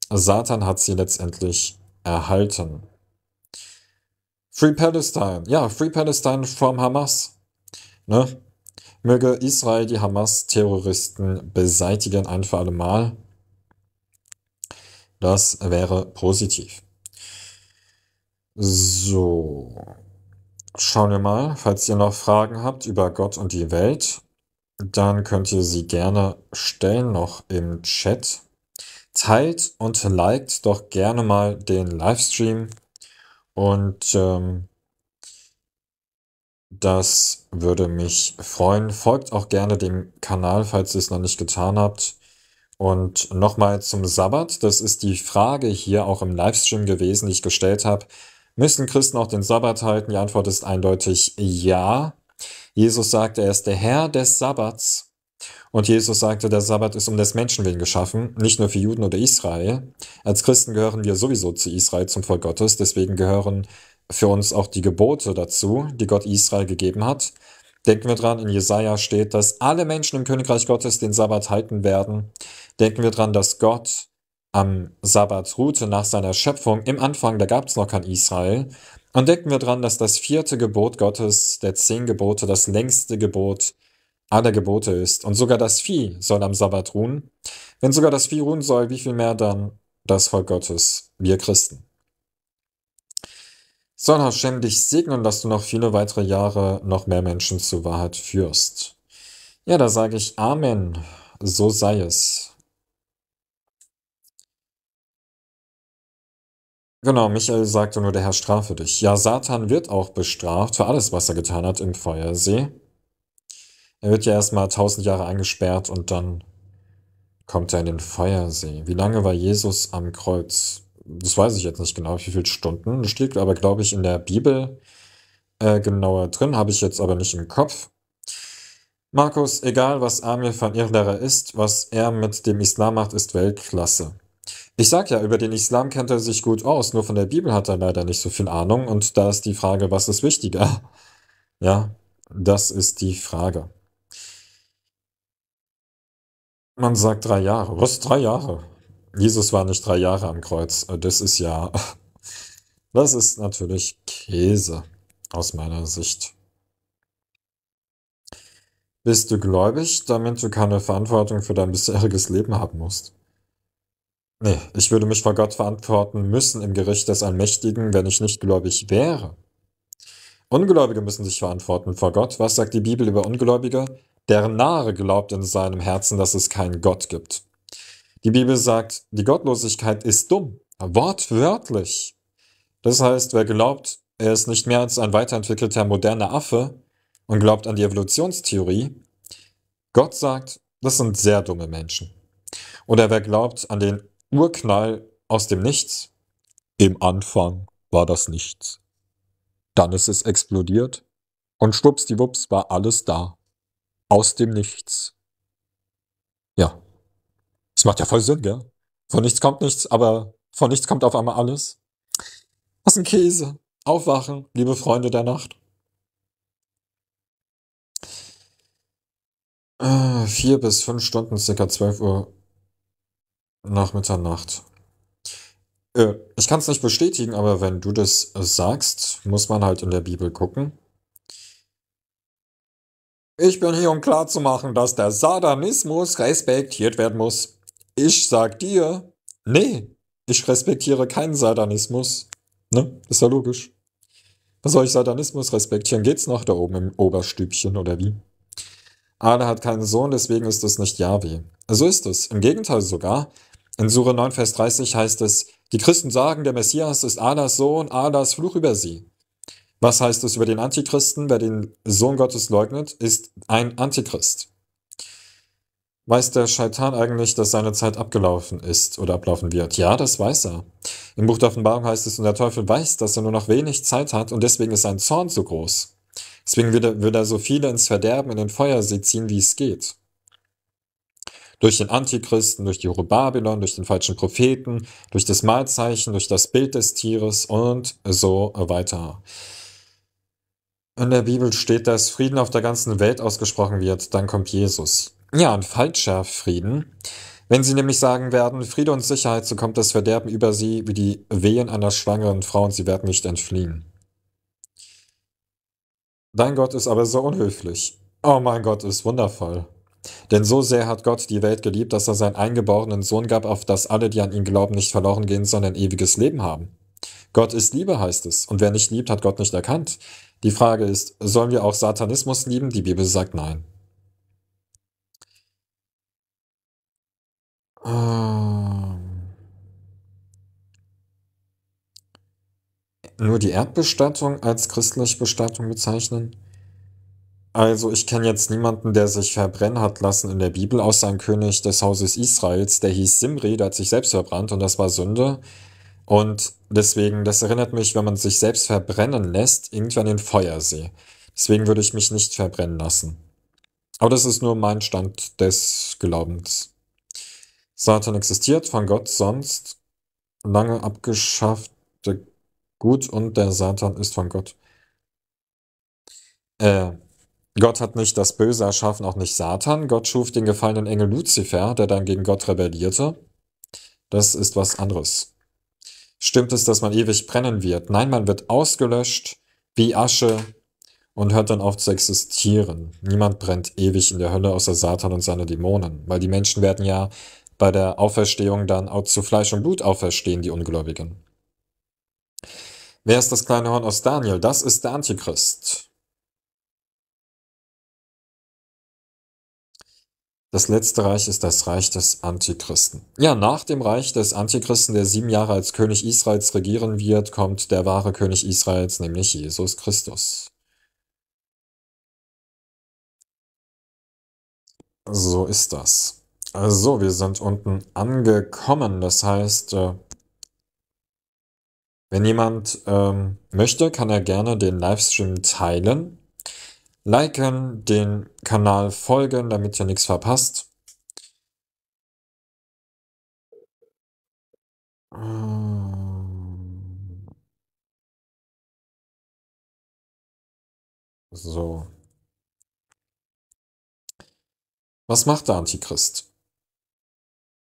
Satan hat sie letztendlich erhalten. Free Palestine. Ja, Free Palestine from Hamas. Ne? Möge Israel die Hamas-Terroristen beseitigen ein für alle Mal. Das wäre positiv. So. Schauen wir mal, falls ihr noch Fragen habt über Gott und die Welt, dann könnt ihr sie gerne stellen noch im Chat. Teilt und liked doch gerne mal den Livestream. Und ähm, das würde mich freuen. Folgt auch gerne dem Kanal, falls ihr es noch nicht getan habt. Und nochmal zum Sabbat. Das ist die Frage hier auch im Livestream gewesen, die ich gestellt habe. Müssen Christen auch den Sabbat halten? Die Antwort ist eindeutig ja. Jesus sagt, er ist der Herr des Sabbats. Und Jesus sagte, der Sabbat ist um des Menschen willen geschaffen, nicht nur für Juden oder Israel. Als Christen gehören wir sowieso zu Israel, zum Volk Gottes, deswegen gehören für uns auch die Gebote dazu, die Gott Israel gegeben hat. Denken wir dran, in Jesaja steht, dass alle Menschen im Königreich Gottes den Sabbat halten werden. Denken wir dran, dass Gott am Sabbat ruhte nach seiner Schöpfung. Im Anfang, da gab es noch kein Israel. Und denken wir dran, dass das vierte Gebot Gottes, der zehn Gebote, das längste Gebot aller Gebote ist, und sogar das Vieh soll am Sabbat ruhen, wenn sogar das Vieh ruhen soll, wie viel mehr dann das Volk Gottes, wir Christen. Soll Hashem dich segnen, dass du noch viele weitere Jahre noch mehr Menschen zur Wahrheit führst. Ja, da sage ich Amen, so sei es. Genau, Michael sagte nur, der Herr strafe dich. Ja, Satan wird auch bestraft für alles, was er getan hat im Feuersee. Er wird ja erstmal tausend Jahre eingesperrt und dann kommt er in den Feuersee. Wie lange war Jesus am Kreuz? Das weiß ich jetzt nicht genau, wie viele Stunden. Das steht aber, glaube ich, in der Bibel äh, genauer drin, habe ich jetzt aber nicht im Kopf. Markus, egal was Amir van Irderer ist, was er mit dem Islam macht, ist Weltklasse. Ich sag ja, über den Islam kennt er sich gut aus, nur von der Bibel hat er leider nicht so viel Ahnung und da ist die Frage, was ist wichtiger? [laughs] Ja, das ist die Frage. Man sagt drei Jahre. Was? Drei Jahre? Jesus war nicht drei Jahre am Kreuz. Äh, das ist ja. [laughs] Das ist natürlich Käse aus meiner Sicht. Bist du gläubig, damit du keine Verantwortung für dein bisheriges Leben haben musst? Nee, ich würde mich vor Gott verantworten müssen im Gericht des Allmächtigen, wenn ich nicht gläubig wäre. Ungläubige müssen sich verantworten vor Gott. Was sagt die Bibel über Ungläubige? Der Narre glaubt in seinem Herzen, dass es keinen Gott gibt. Die Bibel sagt, die Gottlosigkeit ist dumm, wortwörtlich. Das heißt, wer glaubt, er ist nicht mehr als ein weiterentwickelter moderner Affe und glaubt an die Evolutionstheorie, Gott sagt, das sind sehr dumme Menschen. Oder wer glaubt an den Urknall aus dem Nichts, im Anfang war das Nichts. Dann ist es explodiert und schwuppsdiwupps war alles da aus dem Nichts. Ja. Das macht ja voll Sinn, gell? Von nichts kommt nichts, aber von nichts kommt auf einmal alles. Was ein Käse. Aufwachen, liebe Freunde der Nacht. Äh, vier bis fünf Stunden, circa 12 Uhr nach Mitternacht. Äh, ich kann es nicht bestätigen, aber wenn du das äh, sagst, muss man halt in der Bibel gucken. Ich bin hier, um klarzumachen, dass der Sadanismus respektiert werden muss. Ich sag dir, nee, ich respektiere keinen Satanismus. Ne? Ist ja logisch. Was soll ich Satanismus respektieren? Geht's noch da oben im Oberstübchen oder wie? Ada hat keinen Sohn, deswegen ist es nicht Yahweh. So ist es. Im Gegenteil sogar. In Sure 9, Vers 30 heißt es, die Christen sagen, der Messias ist Adas Sohn, Adas Fluch über sie. Was heißt es über den Antichristen? Wer den Sohn Gottes leugnet, ist ein Antichrist. Weiß der Scheitan eigentlich, dass seine Zeit abgelaufen ist oder ablaufen wird? Ja, das weiß er. Im Buch der Offenbarung heißt es, und der Teufel weiß, dass er nur noch wenig Zeit hat und deswegen ist sein Zorn so groß. Deswegen wird er, wird er so viele ins Verderben, in den Feuersee ziehen, wie es geht. Durch den Antichristen, durch die Hure Babylon, durch den falschen Propheten, durch das Mahlzeichen, durch das Bild des Tieres und so weiter. In der Bibel steht, dass Frieden auf der ganzen Welt ausgesprochen wird, dann kommt Jesus. Ja, und falscher Frieden. Wenn sie nämlich sagen werden, Friede und Sicherheit, so kommt das Verderben über sie wie die Wehen einer schwangeren Frau und sie werden nicht entfliehen. Dein Gott ist aber so unhöflich. Oh mein Gott, ist wundervoll. Denn so sehr hat Gott die Welt geliebt, dass er seinen eingeborenen Sohn gab, auf das alle, die an ihn glauben, nicht verloren gehen, sondern ewiges Leben haben. Gott ist Liebe, heißt es, und wer nicht liebt, hat Gott nicht erkannt. Die Frage ist, sollen wir auch Satanismus lieben? Die Bibel sagt nein. Ähm. Nur die Erdbestattung als christliche Bestattung bezeichnen? Also ich kenne jetzt niemanden, der sich verbrennen hat lassen in der Bibel, außer ein König des Hauses Israels, der hieß Simri, der hat sich selbst verbrannt und das war Sünde. Und deswegen, das erinnert mich, wenn man sich selbst verbrennen lässt, irgendwie an den Feuersee. Deswegen würde ich mich nicht verbrennen lassen. Aber das ist nur mein Stand des Glaubens. Satan existiert, von Gott sonst lange abgeschaffte Gut und der Satan ist von Gott. Äh, Gott hat nicht das Böse erschaffen, auch nicht Satan. Gott schuf den gefallenen Engel Luzifer, der dann gegen Gott rebellierte. Das ist was anderes stimmt es, dass man ewig brennen wird. Nein, man wird ausgelöscht wie Asche und hört dann auf zu existieren. Niemand brennt ewig in der Hölle außer Satan und seine Dämonen, weil die Menschen werden ja bei der Auferstehung dann auch zu Fleisch und Blut auferstehen, die Ungläubigen. Wer ist das kleine Horn aus Daniel? Das ist der Antichrist. Das letzte Reich ist das Reich des Antichristen. Ja, nach dem Reich des Antichristen, der sieben Jahre als König Israels regieren wird, kommt der wahre König Israels, nämlich Jesus Christus. So ist das. also, wir sind unten angekommen. Das heißt, äh, wenn jemand ähm, möchte, kann er gerne den Livestream teilen liken, den Kanal folgen, damit ihr nichts verpasst. Ähm. So. Was macht der Antichrist?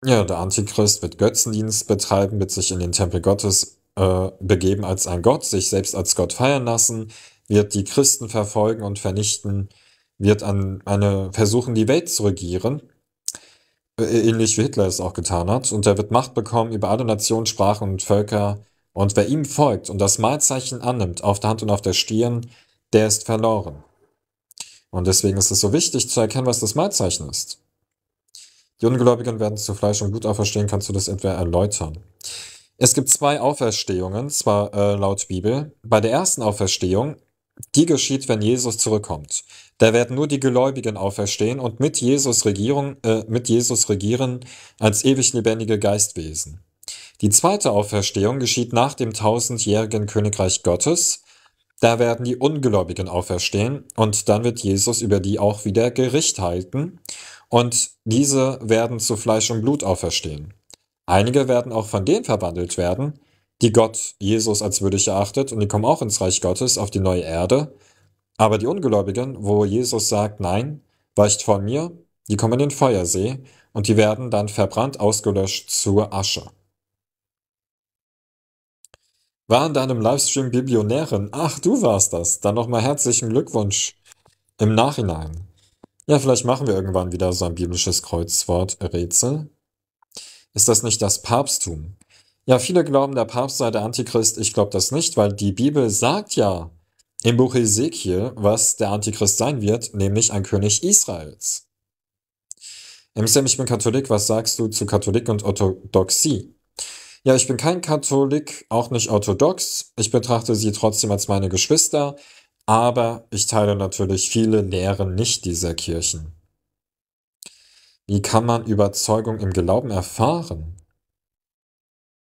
Ja, der Antichrist wird Götzendienst betreiben, wird sich in den Tempel Gottes äh, begeben als ein Gott, sich selbst als Gott feiern lassen, wird die Christen verfolgen und vernichten, wird an eine versuchen, die Welt zu regieren, äh, ähnlich wie Hitler es auch getan hat. Und er wird Macht bekommen über alle Nationen, Sprachen und Völker. Und wer ihm folgt und das Malzeichen annimmt, auf der Hand und auf der Stirn, der ist verloren. Und deswegen ist es so wichtig zu erkennen, was das Malzeichen ist. Die Ungläubigen werden zu Fleisch und Blut auferstehen. Kannst du das etwa erläutern? Es gibt zwei Auferstehungen, zwar äh, laut Bibel. Bei der ersten Auferstehung die geschieht, wenn Jesus zurückkommt. Da werden nur die Gläubigen auferstehen und mit Jesus, Regierung, äh, mit Jesus regieren als ewig lebendige Geistwesen. Die zweite Auferstehung geschieht nach dem tausendjährigen Königreich Gottes. Da werden die Ungläubigen auferstehen und dann wird Jesus über die auch wieder Gericht halten und diese werden zu Fleisch und Blut auferstehen. Einige werden auch von denen verwandelt werden, die Gott Jesus als würdig erachtet und die kommen auch ins Reich Gottes auf die neue Erde. Aber die Ungläubigen, wo Jesus sagt, nein, weicht von mir, die kommen in den Feuersee und die werden dann verbrannt, ausgelöscht zur Asche. War in deinem Livestream Biblionärin? Ach, du warst das. Dann nochmal herzlichen Glückwunsch im Nachhinein. Ja, vielleicht machen wir irgendwann wieder so ein biblisches Kreuzwort-Rätsel. Ist das nicht das Papsttum? Ja, viele glauben, der Papst sei der Antichrist. Ich glaube das nicht, weil die Bibel sagt ja im Buch Ezekiel, was der Antichrist sein wird, nämlich ein König Israels. Im Sam, ich bin Katholik, was sagst du zu Katholik und Orthodoxie? Ja, ich bin kein Katholik, auch nicht orthodox. Ich betrachte sie trotzdem als meine Geschwister, aber ich teile natürlich viele Lehren nicht dieser Kirchen. Wie kann man Überzeugung im Glauben erfahren?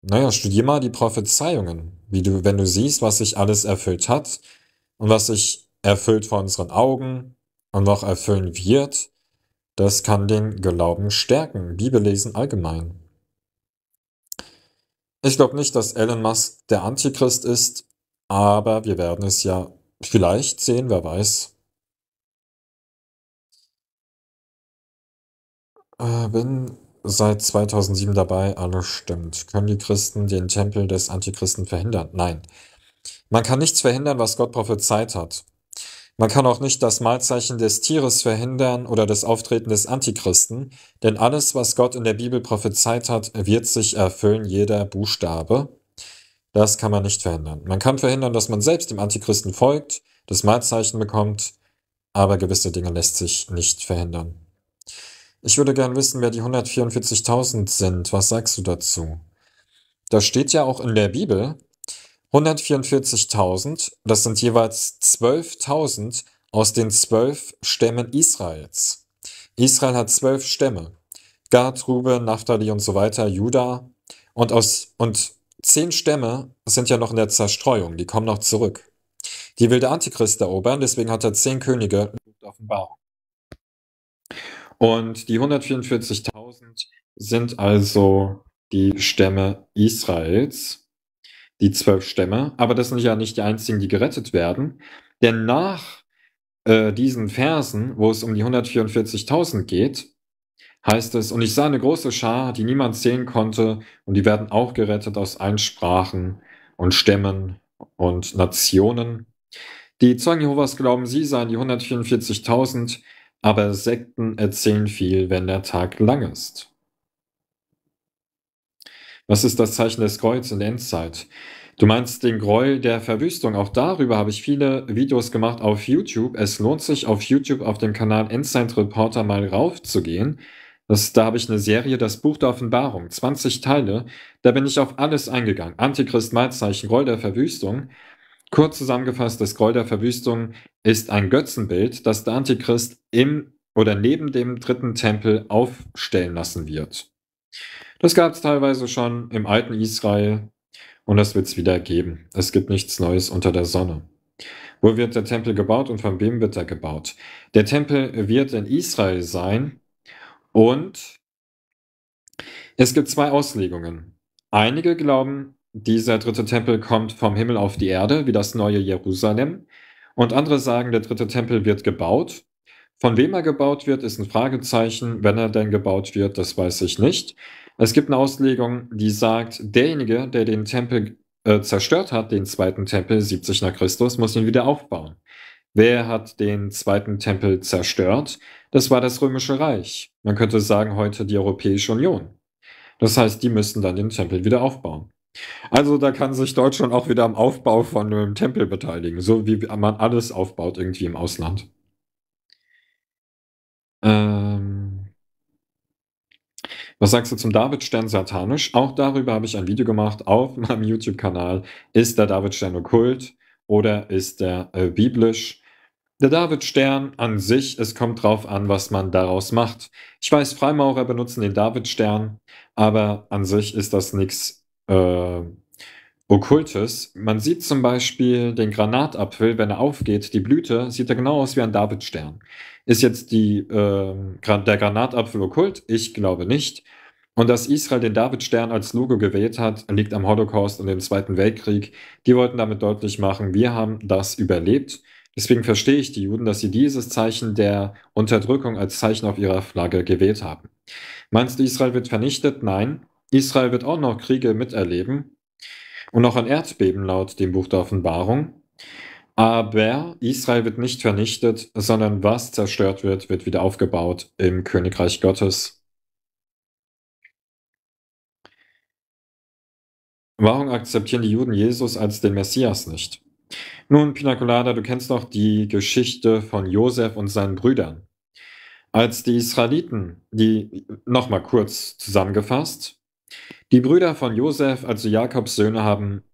Naja, studier mal die Prophezeiungen, wie du, wenn du siehst, was sich alles erfüllt hat und was sich erfüllt vor unseren Augen und noch erfüllen wird, das kann den Glauben stärken. Bibellesen allgemein. Ich glaube nicht, dass Elon Musk der Antichrist ist, aber wir werden es ja vielleicht sehen, wer weiß. Äh, wenn seit 2007 dabei, alles stimmt. Können die Christen den Tempel des Antichristen verhindern? Nein. Man kann nichts verhindern, was Gott prophezeit hat. Man kann auch nicht das Malzeichen des Tieres verhindern oder das Auftreten des Antichristen, denn alles, was Gott in der Bibel prophezeit hat, wird sich erfüllen, jeder Buchstabe. Das kann man nicht verhindern. Man kann verhindern, dass man selbst dem Antichristen folgt, das Malzeichen bekommt, aber gewisse Dinge lässt sich nicht verhindern. Ich würde gern wissen, wer die 144.000 sind. Was sagst du dazu? Das steht ja auch in der Bibel. 144.000, das sind jeweils 12.000 aus den zwölf Stämmen Israels. Israel hat zwölf Stämme. Gad, Ruben, Naphtali und so weiter, Juda. Und, aus, und zehn Stämme sind ja noch in der Zerstreuung, die kommen noch zurück. Die will der Antichrist erobern, deswegen hat er zehn Könige Offenbarung. Und die 144.000 sind also die Stämme Israels, die zwölf Stämme. Aber das sind ja nicht die einzigen, die gerettet werden. Denn nach äh, diesen Versen, wo es um die 144.000 geht, heißt es, und ich sah eine große Schar, die niemand sehen konnte, und die werden auch gerettet aus allen Sprachen und Stämmen und Nationen. Die Zeugen Jehovas glauben, sie seien die 144.000, aber Sekten erzählen viel, wenn der Tag lang ist. Was ist das Zeichen des Kreuz in der Endzeit? Du meinst den Gräuel der Verwüstung. Auch darüber habe ich viele Videos gemacht auf YouTube. Es lohnt sich auf YouTube auf dem Kanal Endzeit Reporter mal raufzugehen. Das, da habe ich eine Serie, das Buch der Offenbarung, 20 Teile. Da bin ich auf alles eingegangen. Antichrist, Malzeichen, Gräuel der Verwüstung. Kurz zusammengefasst, das Gräuel der Verwüstung ist ein Götzenbild, das der Antichrist im oder neben dem dritten Tempel aufstellen lassen wird. Das gab es teilweise schon im alten Israel und das wird es wieder geben. Es gibt nichts Neues unter der Sonne. Wo wird der Tempel gebaut und von wem wird er gebaut? Der Tempel wird in Israel sein und es gibt zwei Auslegungen. Einige glauben, dieser dritte Tempel kommt vom Himmel auf die Erde, wie das neue Jerusalem. Und andere sagen, der dritte Tempel wird gebaut. Von wem er gebaut wird, ist ein Fragezeichen. Wenn er denn gebaut wird, das weiß ich nicht. Es gibt eine Auslegung, die sagt, derjenige, der den Tempel äh, zerstört hat, den zweiten Tempel 70 nach Christus, muss ihn wieder aufbauen. Wer hat den zweiten Tempel zerstört? Das war das Römische Reich. Man könnte sagen, heute die Europäische Union. Das heißt, die müssen dann den Tempel wieder aufbauen. Also da kann sich Deutschland auch wieder am Aufbau von einem Tempel beteiligen, so wie man alles aufbaut irgendwie im Ausland. Ähm Was sagst du zum Davidstern satanisch? Auch darüber habe ich ein Video gemacht auf [laughs] meinem YouTube-Kanal. Ist der Davidstern okkult oder ist der äh, biblisch? Der Davidstern an sich, es kommt drauf an, was man daraus macht. Ich weiß, Freimaurer benutzen den Davidstern, aber an sich ist das nichts äh, Okkultes. Man sieht zum Beispiel den Granatapfel, wenn er aufgeht, die Blüte sieht er genau aus wie ein Davidstern. Ist jetzt die, äh, der Granatapfel okkult? Ich glaube nicht. Und dass Israel den Davidstern als Logo gewählt hat, liegt am Holocaust und dem Zweiten Weltkrieg. Die wollten damit deutlich machen, wir haben das überlebt. Deswegen verstehe ich die Juden, dass sie dieses Zeichen der Unterdrückung als Zeichen auf ihrer Flagge gewählt haben. Meinst du, Israel wird vernichtet? Nein. Israel wird auch noch Kriege miterleben und auch ein Erdbeben laut dem Buch der Offenbarung. Aber Israel wird nicht vernichtet, sondern was zerstört wird, wird wieder aufgebaut im Königreich Gottes. Warum akzeptieren die Juden Jesus als den Messias nicht? Nun, Pinacolada, du kennst doch die Geschichte von Josef und seinen Brüdern. Als die Israeliten, die, nochmal kurz zusammengefasst, die Brüder von Josef, also Jakobs Söhne, haben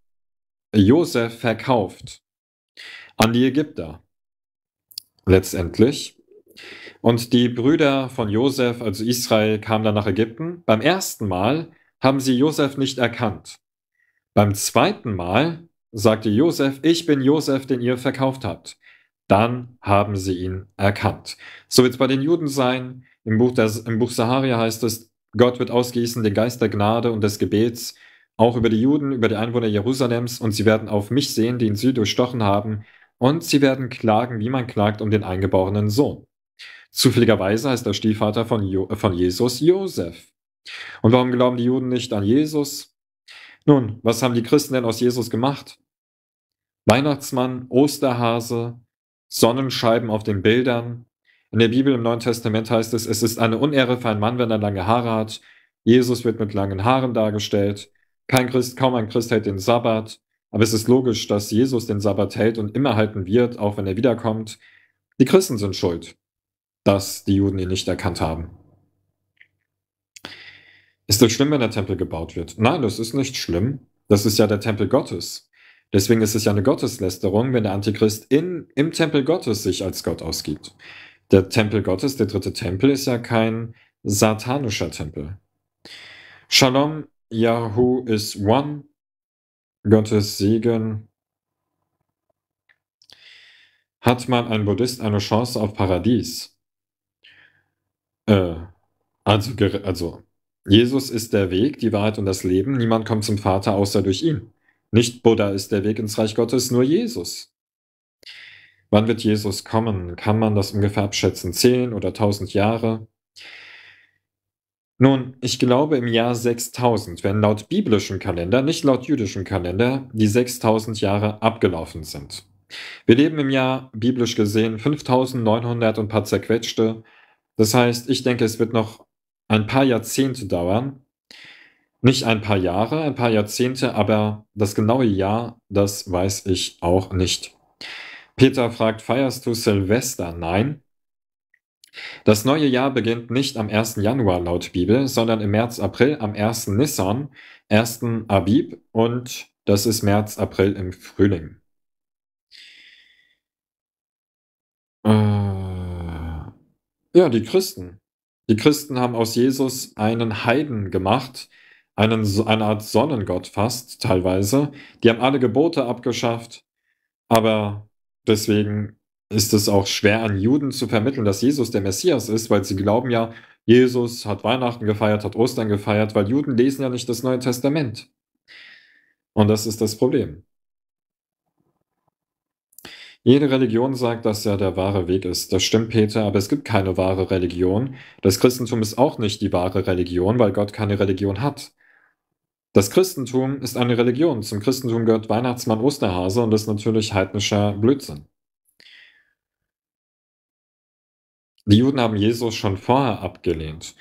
Josef verkauft an die Ägypter letztendlich. Und die Brüder von Josef, also Israel, kamen dann nach Ägypten. Beim ersten Mal haben sie Josef nicht erkannt. Beim zweiten Mal sagte Josef, ich bin Josef, den ihr verkauft habt. Dann haben sie ihn erkannt. So wird es bei den Juden sein. Im Buch, der, Im Buch Saharia heißt es, Gott wird ausgießen den Geist der Gnade und des Gebets, auch über die Juden, über die Einwohner Jerusalems, und sie werden auf mich sehen, den sie durchstochen haben, und sie werden klagen, wie man klagt um den eingeborenen Sohn. Zufälligerweise heißt der Stiefvater von, jo äh, von Jesus Josef. Und warum glauben die Juden nicht an Jesus? Nun, was haben die Christen denn aus Jesus gemacht? Weihnachtsmann, Osterhase, Sonnenscheiben auf den Bildern, in der Bibel im Neuen Testament heißt es, es ist eine Unehre für einen Mann, wenn er lange Haare hat. Jesus wird mit langen Haaren dargestellt. Kein Christ, kaum ein Christ hält den Sabbat. Aber es ist logisch, dass Jesus den Sabbat hält und immer halten wird, auch wenn er wiederkommt. Die Christen sind schuld, dass die Juden ihn nicht erkannt haben. Ist es schlimm, wenn der Tempel gebaut wird? Nein, das ist nicht schlimm. Das ist ja der Tempel Gottes. Deswegen ist es ja eine Gotteslästerung, wenn der Antichrist in, im Tempel Gottes sich als Gott ausgibt. Der Tempel Gottes, der dritte Tempel, ist ja kein satanischer Tempel. Shalom, Yahoo is one. Gottes Segen. Hat man ein Buddhist eine Chance auf Paradies? Äh, also, also, Jesus ist der Weg, die Wahrheit und das Leben. Niemand kommt zum Vater außer durch ihn. Nicht Buddha ist der Weg ins Reich Gottes, nur Jesus. Wann wird Jesus kommen? Kann man das ungefähr abschätzen? Zehn oder tausend Jahre? Nun, ich glaube im Jahr 6000, wenn laut biblischem Kalender, nicht laut jüdischem Kalender, die 6000 Jahre abgelaufen sind. Wir leben im Jahr, biblisch gesehen, 5900 und paar zerquetschte. Das heißt, ich denke, es wird noch ein paar Jahrzehnte dauern. Nicht ein paar Jahre, ein paar Jahrzehnte, aber das genaue Jahr, das weiß ich auch nicht. Peter fragt, feierst du Silvester? Nein. Das neue Jahr beginnt nicht am 1. Januar laut Bibel, sondern im März, April am 1. Nissan, 1. Abib und das ist März, April im Frühling. Äh, ja, die Christen. Die Christen haben aus Jesus einen Heiden gemacht, einen, eine Art Sonnengott fast teilweise. Die haben alle Gebote abgeschafft, aber Deswegen ist es auch schwer an Juden zu vermitteln, dass Jesus der Messias ist, weil sie glauben ja, Jesus hat Weihnachten gefeiert, hat Ostern gefeiert, weil Juden lesen ja nicht das Neue Testament. Und das ist das Problem. Jede Religion sagt, dass er der wahre Weg ist. Das stimmt, Peter, aber es gibt keine wahre Religion. Das Christentum ist auch nicht die wahre Religion, weil Gott keine Religion hat. Das Christentum ist eine Religion. Zum Christentum gehört Weihnachtsmann Osterhase und das ist natürlich heidnischer Blödsinn. Die Juden haben Jesus schon vorher abgelehnt.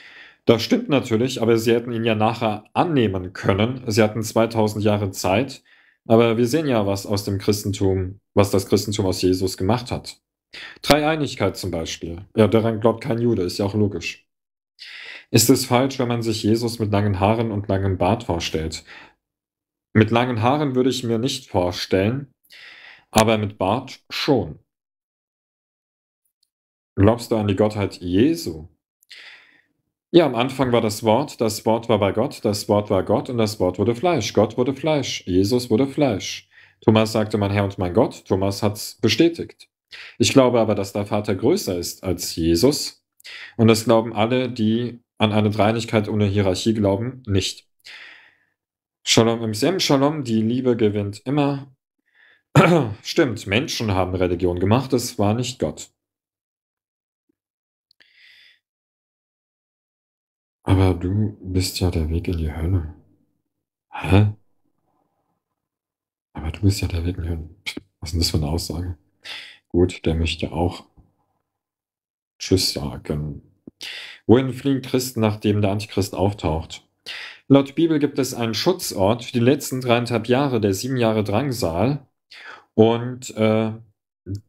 Das stimmt natürlich, aber sie hätten ihn ja nachher annehmen können. Sie hatten 2000 Jahre Zeit. Aber wir sehen ja, was aus dem Christentum, was das Christentum aus Jesus gemacht hat. Dreieinigkeit zum Beispiel. Ja, daran glaubt kein Jude, ist ja auch logisch. Ist es falsch, wenn man sich Jesus mit langen Haaren und langem Bart vorstellt? Mit langen Haaren würde ich mir nicht vorstellen, aber mit Bart schon. Glaubst du an die Gottheit Jesu? Ja, am Anfang war das Wort, das Wort war bei Gott, das Wort war Gott und das Wort wurde Fleisch. Gott wurde Fleisch, Jesus wurde Fleisch. Thomas sagte, mein Herr und mein Gott. Thomas hat es bestätigt. Ich glaube aber, dass der Vater größer ist als Jesus. Und das glauben alle, die an eine Dreinigkeit ohne Hierarchie glauben nicht. Shalom im Sem, Shalom, die Liebe gewinnt immer. [clears throat] Stimmt, Menschen haben Religion gemacht, es war nicht Gott. Aber du bist ja der Weg in die Hölle. Hä? Aber du bist ja der Weg in die Hölle. Was ist denn das für eine Aussage? Gut, der möchte auch Tschüss sagen. Wohin fliehen Christen, nachdem der Antichrist auftaucht? Laut Bibel gibt es einen Schutzort für die letzten dreieinhalb Jahre, der sieben Jahre Drangsal. Und äh,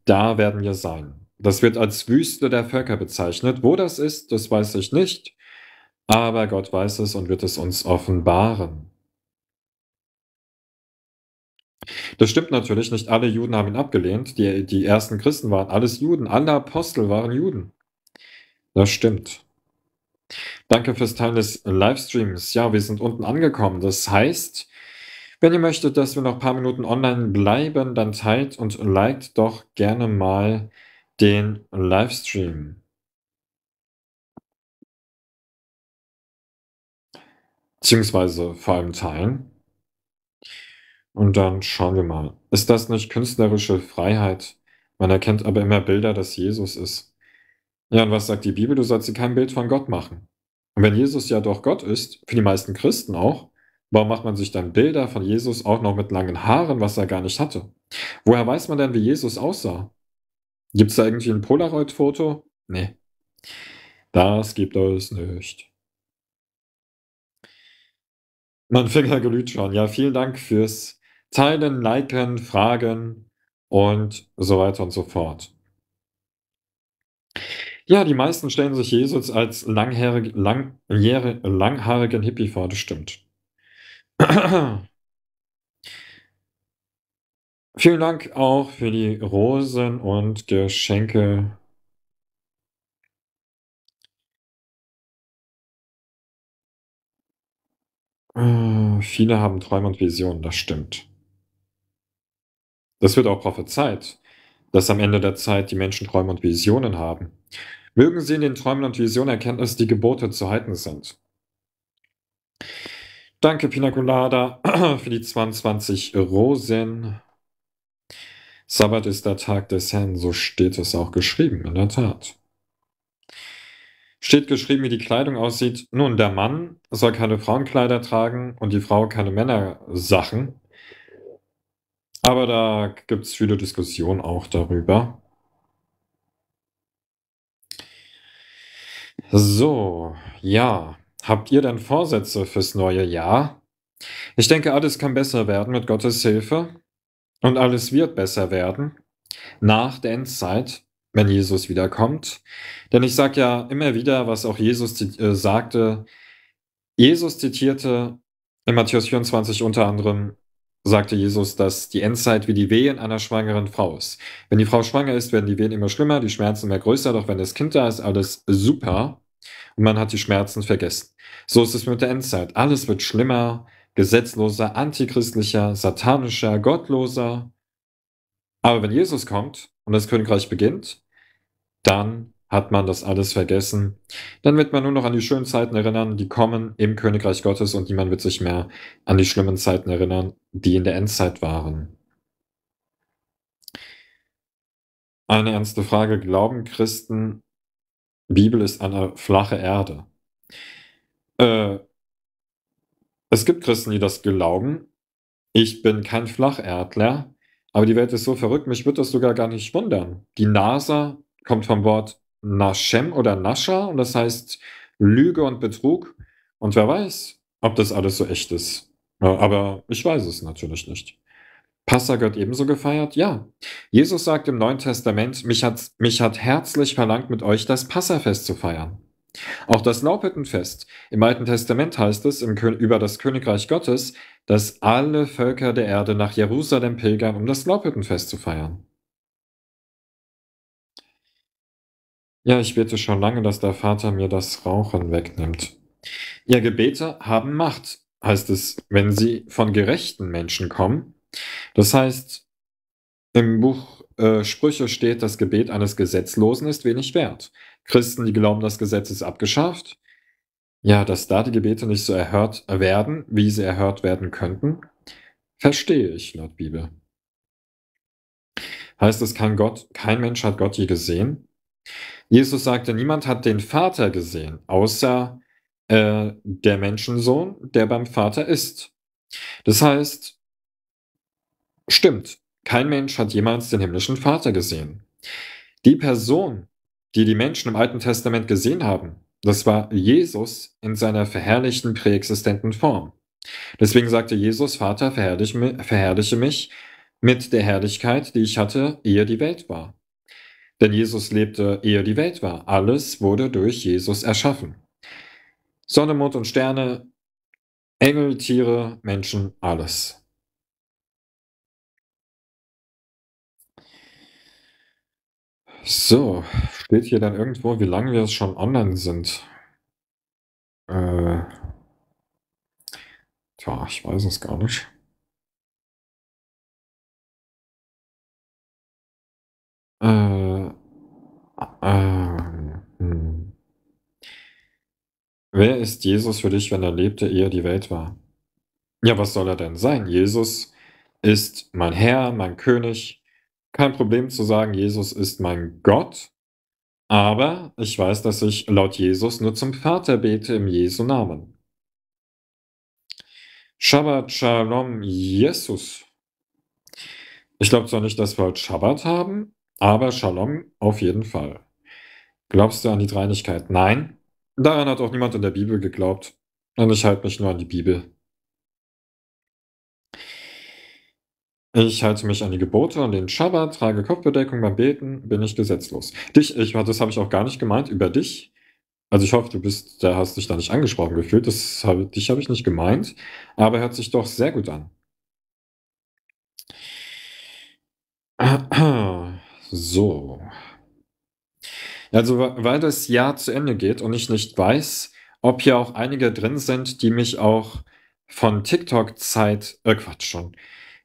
da werden wir sein. Das wird als Wüste der Völker bezeichnet. Wo das ist, das weiß ich nicht. Aber Gott weiß es und wird es uns offenbaren. Das stimmt natürlich, nicht alle Juden haben ihn abgelehnt. Die, die ersten Christen waren alles Juden, alle Apostel waren Juden. Das stimmt. Danke fürs Teilen des Livestreams. Ja, wir sind unten angekommen. Das heißt, wenn ihr möchtet, dass wir noch ein paar Minuten online bleiben, dann teilt und liked doch gerne mal den Livestream. Beziehungsweise vor allem teilen. Und dann schauen wir mal. Ist das nicht künstlerische Freiheit? Man erkennt aber immer Bilder, dass Jesus ist. Ja, und was sagt die Bibel? Du sollst dir kein Bild von Gott machen. Und wenn Jesus ja doch Gott ist, für die meisten Christen auch, warum macht man sich dann Bilder von Jesus auch noch mit langen Haaren, was er gar nicht hatte? Woher weiß man denn, wie Jesus aussah? Gibt es da irgendwie ein Polaroid-Foto? Nee. Das gibt es nicht. Mein Finger glüht schon. Ja, vielen Dank fürs Teilen, Liken, Fragen und so weiter und so fort. Ja, die meisten stellen sich Jesus als langjährig, lang, jährig, langhaarigen Hippie vor, das stimmt. [clears throat] Vielen Dank auch für die Rosen und Geschenke. Äh, viele haben Träume und Visionen, das stimmt. Das wird auch prophezeit, dass am Ende der Zeit die Menschen Träume und Visionen haben. Mögen sie in den Träumen und Visionen erkennen, dass die Gebote zu halten sind. Danke, Pinaculada, [clears throat] für die 22 Rosen. Sabbat ist der Tag des Herrn, so steht es auch geschrieben, in der Tat. Steht geschrieben, wie die Kleidung aussieht. Nun, der Mann soll keine Frauenkleider tragen und die Frau keine Männersachen. Aber da gibt es viele Diskussionen auch darüber. So, ja. Habt ihr denn Vorsätze fürs neue Jahr? Ich denke, alles kann besser werden mit Gottes Hilfe und alles wird besser werden nach der Endzeit, wenn Jesus wiederkommt. Denn ich sage ja immer wieder, was auch Jesus äh, sagte. Jesus zitierte in Matthäus 24 unter anderem, sagte Jesus, dass die Endzeit wie die Wehen einer schwangeren Frau ist. Wenn die Frau schwanger ist, werden die Wehen immer schlimmer, die Schmerzen immer größer, doch wenn das Kind da ist, alles super und man hat die Schmerzen vergessen. So ist es mit der Endzeit. Alles wird schlimmer, gesetzloser, antichristlicher, satanischer, gottloser. Aber wenn Jesus kommt und das Königreich beginnt, dann hat man das alles vergessen. Dann wird man nur noch an die schönen Zeiten erinnern, die kommen im Königreich Gottes und niemand wird sich mehr an die schlimmen Zeiten erinnern, die in der Endzeit waren. Eine ernste Frage, glauben Christen, Bibel ist eine flache Erde? Äh, es gibt Christen, die das glauben. Ich bin kein Flacherdler, aber die Welt ist so verrückt, mich würde das sogar gar nicht wundern. Die NASA kommt vom Wort Nashem oder Nascha und das heißt Lüge und Betrug. Und wer weiß, ob das alles so echt ist. Aber ich weiß es natürlich nicht. Passa gehört ebenso gefeiert? Ja. Jesus sagt im Neuen Testament, mich hat, mich hat herzlich verlangt, mit euch das Passafest zu feiern. Auch das Laubhüttenfest. Im Alten Testament heißt es im, über das Königreich Gottes, dass alle Völker der Erde nach Jerusalem pilgern, um das Laubhüttenfest zu feiern. Ja, ich bete schon lange, dass der Vater mir das Rauchen wegnimmt. Ihr Gebete haben Macht, heißt es, wenn sie von gerechten Menschen kommen. Das heißt, im Buch äh, Sprüche steht, das Gebet eines Gesetzlosen ist wenig wert. Christen, die glauben, das Gesetz ist abgeschafft. Ja, dass da die Gebete nicht so erhört werden, wie sie erhört werden könnten, verstehe ich laut Bibel. Heißt es, kein Gott, kein Mensch hat Gott je gesehen? Jesus sagte, niemand hat den Vater gesehen, außer äh, der Menschensohn, der beim Vater ist. Das heißt, stimmt, kein Mensch hat jemals den himmlischen Vater gesehen. Die Person, die die Menschen im Alten Testament gesehen haben, das war Jesus in seiner verherrlichten präexistenten Form. Deswegen sagte Jesus, Vater, verherrliche mich mit der Herrlichkeit, die ich hatte, ehe die Welt war. Denn Jesus lebte, ehe die Welt war. Alles wurde durch Jesus erschaffen. Sonne, Mond und Sterne, Engel, Tiere, Menschen, alles. So, steht hier dann irgendwo, wie lange wir schon online sind. Äh, tja, ich weiß es gar nicht. Äh, Ah, hm. Wer ist Jesus für dich, wenn er lebte, ehe er die Welt war? Ja, was soll er denn sein? Jesus ist mein Herr, mein König. Kein Problem zu sagen, Jesus ist mein Gott. Aber ich weiß, dass ich laut Jesus nur zum Vater bete im Jesu Namen. Shabbat Shalom Jesus. Ich glaube zwar nicht, dass wir heute Shabbat haben, aber Shalom auf jeden Fall. Glaubst du an die Dreinigkeit? Nein. Daran hat auch niemand in der Bibel geglaubt. Und ich halte mich nur an die Bibel. Ich halte mich an die Gebote und den Schabbat, trage Kopfbedeckung beim Beten, bin ich gesetzlos. Dich, ich, das habe ich auch gar nicht gemeint, über dich. Also ich hoffe, du bist, da hast dich da nicht angesprochen gefühlt. Das habe, dich habe ich nicht gemeint, aber hört sich doch sehr gut an. [clears throat] So. Also weil das Jahr zu Ende geht und ich nicht weiß, ob hier auch einige drin sind, die mich auch von TikTok-Zeit, äh Quatsch schon,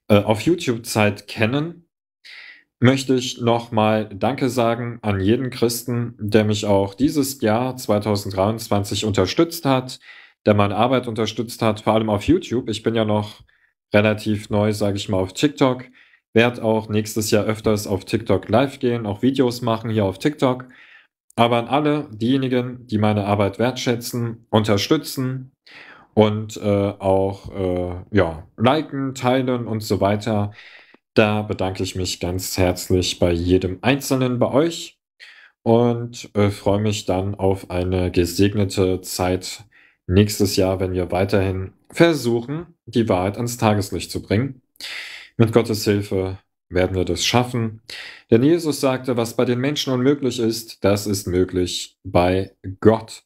äh, auf YouTube-Zeit kennen, möchte ich nochmal Danke sagen an jeden Christen, der mich auch dieses Jahr 2023 unterstützt hat, der meine Arbeit unterstützt hat, vor allem auf YouTube. Ich bin ja noch relativ neu, sage ich mal, auf TikTok. Werd auch nächstes Jahr öfters auf TikTok live gehen, auch Videos machen hier auf TikTok. Aber an alle diejenigen, die meine Arbeit wertschätzen, unterstützen und äh, auch äh, ja, liken, teilen und so weiter, da bedanke ich mich ganz herzlich bei jedem Einzelnen bei euch und äh, freue mich dann auf eine gesegnete Zeit nächstes Jahr, wenn wir weiterhin versuchen, die Wahrheit ans Tageslicht zu bringen. Mit Gottes Hilfe werden wir das schaffen? Denn Jesus sagte, was bei den Menschen unmöglich ist, das ist möglich bei Gott.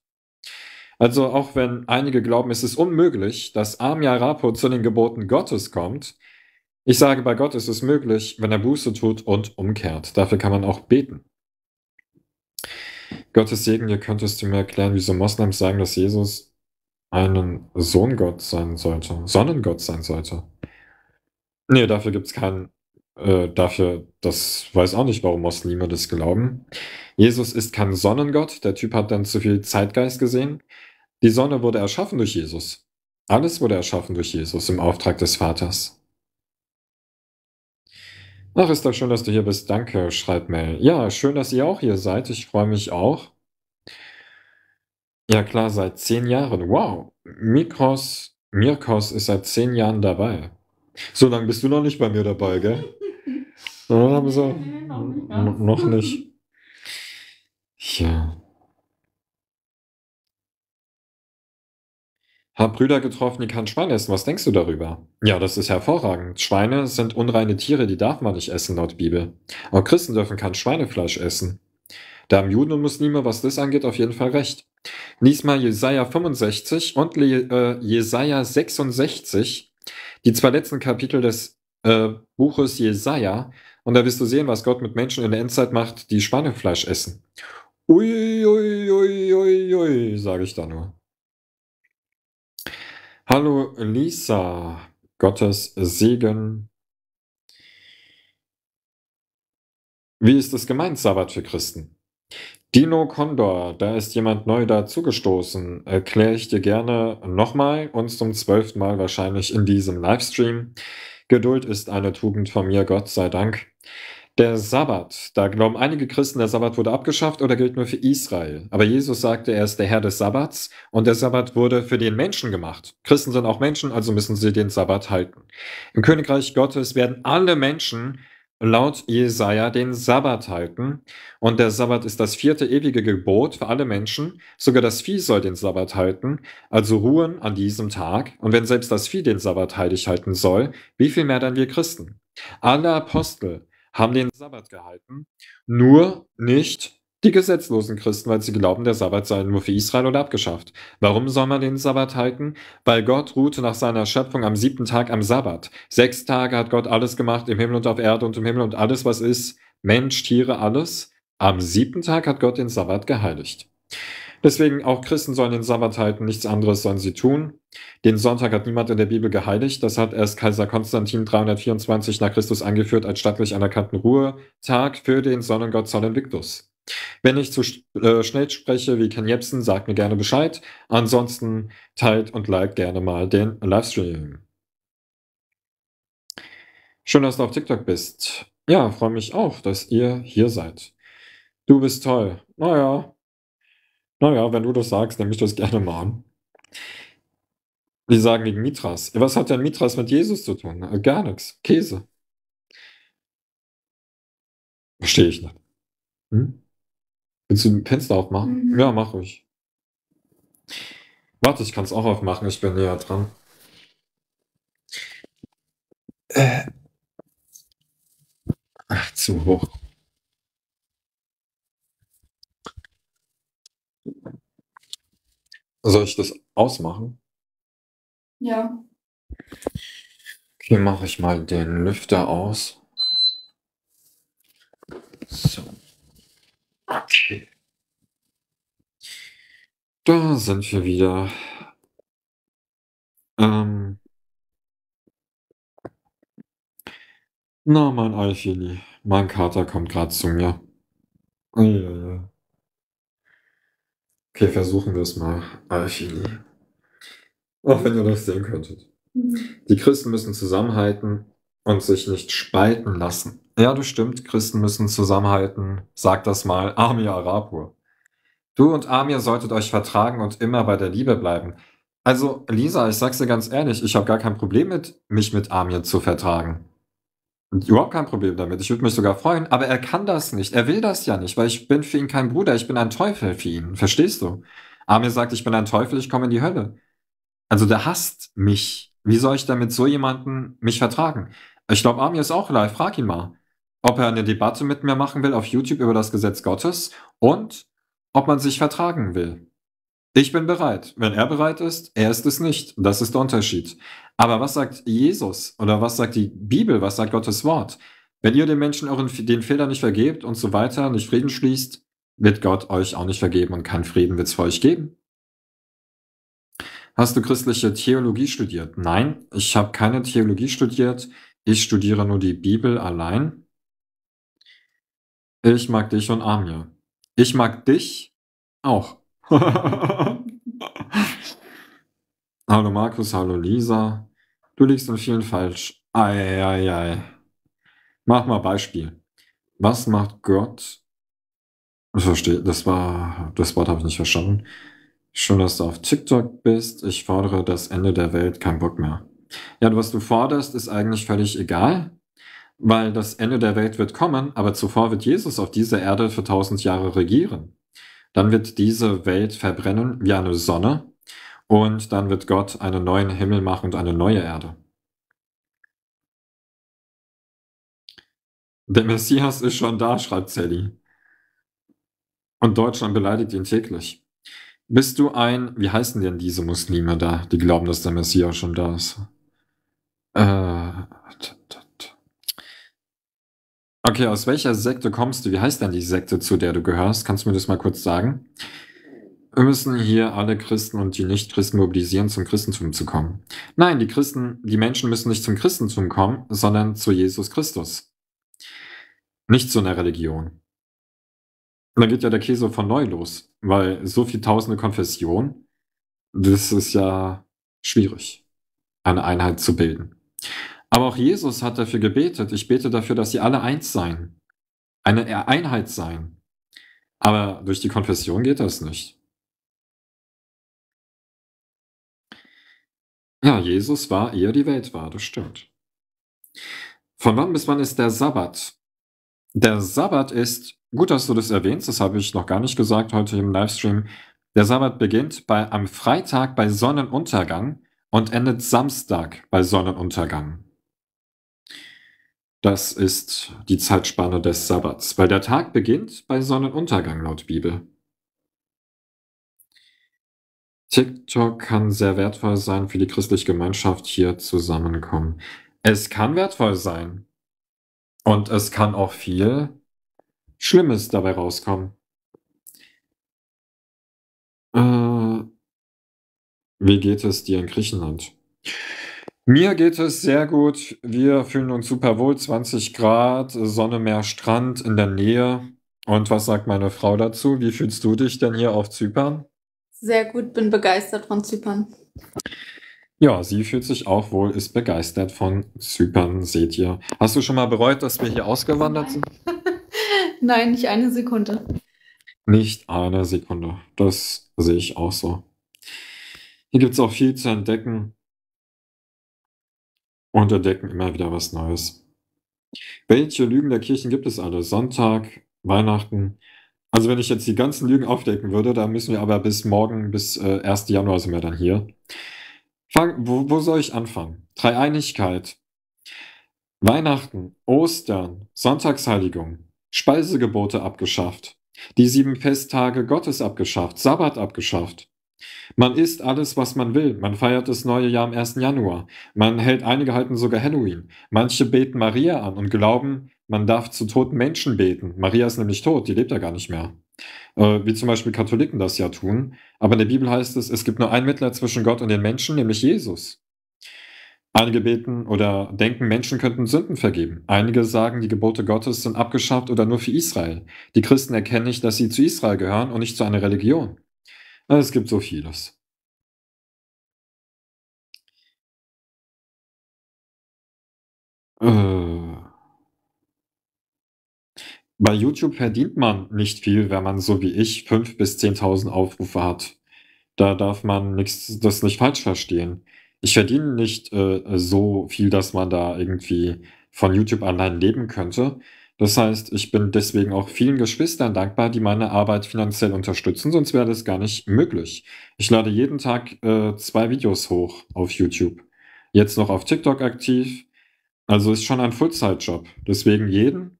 Also auch wenn einige glauben, es ist unmöglich, dass Amya Rapo zu den Geboten Gottes kommt, ich sage, bei Gott ist es möglich, wenn er Buße tut und umkehrt. Dafür kann man auch beten. Gottes Segen, hier könntest du mir erklären, wieso Moslems sagen, dass Jesus einen Sohngott sein sollte, Sonnengott sein sollte. Nee, dafür gibt es keinen äh, dafür, das weiß auch nicht, warum Muslime das glauben. Jesus ist kein Sonnengott, der Typ hat dann zu viel Zeitgeist gesehen. Die Sonne wurde erschaffen durch Jesus. Alles wurde erschaffen durch Jesus im Auftrag des Vaters. Ach, ist doch schön, dass du hier bist. Danke, schreibt Mel. Ja, schön, dass ihr auch hier seid. Ich freue mich auch. Ja, klar, seit zehn Jahren. Wow. Mikros, Mirkos ist seit zehn Jahren dabei. So lange bist du noch nicht bei mir dabei, gell? Oder haben sie? Nee, noch nicht. Ja. Noch nicht. Ja. Hab Brüder getroffen, die kein Schwein essen. Was denkst du darüber? Ja, das ist hervorragend. Schweine sind unreine Tiere, die darf man nicht essen, laut Bibel. Auch Christen dürfen kein Schweinefleisch essen. Da haben Juden und Muslime, was das angeht, auf jeden Fall recht. Lies mal Jesaja 65 und äh, Jesaja 66, die zwei letzten Kapitel des äh, Buches Jesaja, und da wirst du sehen, was Gott mit Menschen in der Endzeit macht, die Schweinefleisch essen. Ui, ui, ui, ui, ui, sage ich da nur. Hallo Lisa, Gottes Segen. Wie ist es gemeint, Sabbat für Christen? Dino Condor, da ist jemand neu dazugestoßen, erkläre ich dir gerne nochmal und zum zwölften Mal wahrscheinlich in diesem Livestream. Geduld ist eine Tugend von mir, Gott sei Dank. Der Sabbat, da glauben einige Christen, der Sabbat wurde abgeschafft oder gilt nur für Israel. Aber Jesus sagte, er ist der Herr des Sabbats und der Sabbat wurde für den Menschen gemacht. Christen sind auch Menschen, also müssen sie den Sabbat halten. Im Königreich Gottes werden alle Menschen laut Jesaja den Sabbat halten. Und der Sabbat ist das vierte ewige Gebot für alle Menschen. Sogar das Vieh soll den Sabbat halten, also ruhen an diesem Tag. Und wenn selbst das Vieh den Sabbat heilig halten soll, wie viel mehr dann wir Christen? Alle Apostel, haben den Sabbat gehalten, nur nicht die gesetzlosen Christen, weil sie glauben, der Sabbat sei nur für Israel oder abgeschafft. Warum soll man den Sabbat halten? Weil Gott ruhte nach seiner Schöpfung am siebten Tag am Sabbat. Sechs Tage hat Gott alles gemacht, im Himmel und auf Erde und im Himmel und alles, was ist, Mensch, Tiere, alles. Am siebten Tag hat Gott den Sabbat geheiligt. Deswegen auch Christen sollen den Sabbat halten, nichts anderes sollen sie tun. Den Sonntag hat niemand in der Bibel geheiligt. Das hat erst Kaiser Konstantin 324 nach Christus angeführt als stattlich anerkannten Ruhetag für den Sonnengott Sol Invictus. Wenn ich zu äh, schnell spreche wie Ken Jebsen, sagt mir gerne Bescheid. Ansonsten teilt und liked gerne mal den Livestream. Schön, dass du auf TikTok bist. Ja, freue mich auch, dass ihr hier seid. Du bist toll. Naja, naja, wenn du das sagst, nehme ich das gerne mal an. Die sagen gegen Mitras. Was hat denn Mitras mit Jesus zu tun? Äh, gar nichts. Käse. Verstehe ich nicht. Hm? Willst du ein Fenster aufmachen? Mhm. Ja, mach ich. Warte, ich kann es auch aufmachen. Ich bin näher dran. Äh. Ach, zu hoch. Soll ich das ausmachen? Ja. Okay, mache ich mal den Lüfter aus. So. Okay. Da sind wir wieder. Ähm. Na, mein Alfili, mein Kater kommt gerade zu mir. Ja, ja. Okay, versuchen wir es mal. Alchemie. Auch wenn ihr das sehen könntet. Mhm. Die Christen müssen zusammenhalten und sich nicht spalten lassen. Ja, das stimmt. Christen müssen zusammenhalten. Sag das mal, Amir Arapur. Du und Amir solltet euch vertragen und immer bei der Liebe bleiben. Also, Lisa, ich sag's dir ganz ehrlich, ich habe gar kein Problem mit, mich mit Amir zu vertragen. Überhaupt kein Problem damit. Ich würde mich sogar freuen. Aber er kann das nicht. Er will das ja nicht, weil ich bin für ihn kein Bruder. Ich bin ein Teufel für ihn. Verstehst du? Amir sagt, ich bin ein Teufel, ich komme in die Hölle. Also der hasst mich. Wie soll ich damit so jemanden mich vertragen? Ich glaube, Amir ist auch live. Frag ihn mal, ob er eine Debatte mit mir machen will auf YouTube über das Gesetz Gottes und ob man sich vertragen will. Ich bin bereit. Wenn er bereit ist, er ist es nicht. Das ist der Unterschied. Aber was sagt Jesus oder was sagt die Bibel, was sagt Gottes Wort? Wenn ihr den Menschen euren, den Fehler nicht vergebt und so weiter, nicht Frieden schließt, wird Gott euch auch nicht vergeben und keinen Frieden wird es für euch geben. Hast du christliche Theologie studiert? Nein, ich habe keine Theologie studiert. Ich studiere nur die Bibel allein. Ich mag dich und Amir. Ich mag dich auch. [laughs] Hallo Markus, hallo Lisa. Du liegst in vielen falsch. Ei, ei, ei. Mach mal Beispiel. Was macht Gott? Ich verstehe, das war, das Wort habe ich nicht verstanden. Schön, dass du auf TikTok bist. Ich fordere das Ende der Welt, kein Bock mehr. Ja, was du forderst, ist eigentlich völlig egal, weil das Ende der Welt wird kommen, aber zuvor wird Jesus auf dieser Erde für tausend Jahre regieren. Dann wird diese Welt verbrennen wie eine Sonne und dann wird Gott einen neuen Himmel machen und eine neue Erde. Der Messias ist schon da, schreibt Sally. Und Deutschland beleidigt ihn täglich. Bist du ein, wie heißen denn diese Muslime da, die glauben, dass der Messias schon da ist? Äh, okay, aus welcher Sekte kommst du? Wie heißt denn die Sekte, zu der du gehörst? Kannst du mir das mal kurz sagen? Wir müssen hier alle Christen und die Nichtchristen mobilisieren, zum Christentum zu kommen. Nein, die Christen, die Menschen müssen nicht zum Christentum kommen, sondern zu Jesus Christus. Nicht zu einer Religion. Und dann geht ja der Käse von neu los, weil so viel tausende Konfessionen, das ist ja schwierig, eine Einheit zu bilden. Aber auch Jesus hat dafür gebetet. Ich bete dafür, dass sie alle eins seien. Eine Einheit seien. Aber durch die Konfession geht das nicht. Ja, Jesus war, ehe die Welt war, das stimmt. Von wann bis wann ist der Sabbat? Der Sabbat ist, gut, dass du das erwähnst, das habe ich noch gar nicht gesagt heute im Livestream. Der Sabbat beginnt bei, am Freitag bei Sonnenuntergang und endet Samstag bei Sonnenuntergang. Das ist die Zeitspanne des Sabbats, weil der Tag beginnt bei Sonnenuntergang laut Bibel. TikTok kann sehr wertvoll sein für die christliche Gemeinschaft hier zusammenkommen. Es kann wertvoll sein. Und es kann auch viel Schlimmes dabei rauskommen. Äh, wie geht es dir in Griechenland? Mir geht es sehr gut. Wir fühlen uns super wohl. 20 Grad, Sonne, Meer, Strand in der Nähe. Und was sagt meine Frau dazu? Wie fühlst du dich denn hier auf Zypern? Sehr gut, bin begeistert von Zypern. Ja, sie fühlt sich auch wohl, ist begeistert von Zypern, seht ihr. Hast du schon mal bereut, dass wir hier ausgewandert sind? [laughs] Nein, nicht eine Sekunde. Nicht eine Sekunde. Das sehe ich auch so. Hier gibt es auch viel zu entdecken und entdecken immer wieder was Neues. Welche Lügen der Kirchen gibt es alle? Sonntag, Weihnachten, also wenn ich jetzt die ganzen Lügen aufdecken würde, dann müssen wir aber bis morgen, bis äh, 1. Januar sind wir dann hier. Fang, wo, wo soll ich anfangen? Dreieinigkeit, Weihnachten, Ostern, Sonntagsheiligung, Speisegebote abgeschafft, die sieben Festtage Gottes abgeschafft, Sabbat abgeschafft, man isst alles, was man will. Man feiert das neue Jahr am 1. Januar. Man hält einige halten sogar Halloween. Manche beten Maria an und glauben, man darf zu toten Menschen beten. Maria ist nämlich tot, die lebt ja gar nicht mehr. Äh, wie zum Beispiel Katholiken das ja tun. Aber in der Bibel heißt es, es gibt nur einen Mittler zwischen Gott und den Menschen, nämlich Jesus. Einige beten oder denken, Menschen könnten Sünden vergeben. Einige sagen, die Gebote Gottes sind abgeschafft oder nur für Israel. Die Christen erkennen nicht, dass sie zu Israel gehören und nicht zu einer Religion. Es gibt so vieles. Äh. Bei YouTube verdient man nicht viel, wenn man so wie ich 5.000 bis 10.000 Aufrufe hat. Da darf man nichts, das nicht falsch verstehen. Ich verdiene nicht äh, so viel, dass man da irgendwie von YouTube allein leben könnte. Das heißt, ich bin deswegen auch vielen Geschwistern dankbar, die meine Arbeit finanziell unterstützen, sonst wäre das gar nicht möglich. Ich lade jeden Tag äh, zwei Videos hoch auf YouTube. Jetzt noch auf TikTok aktiv. Also ist schon ein Fullzeitjob. Deswegen jeden,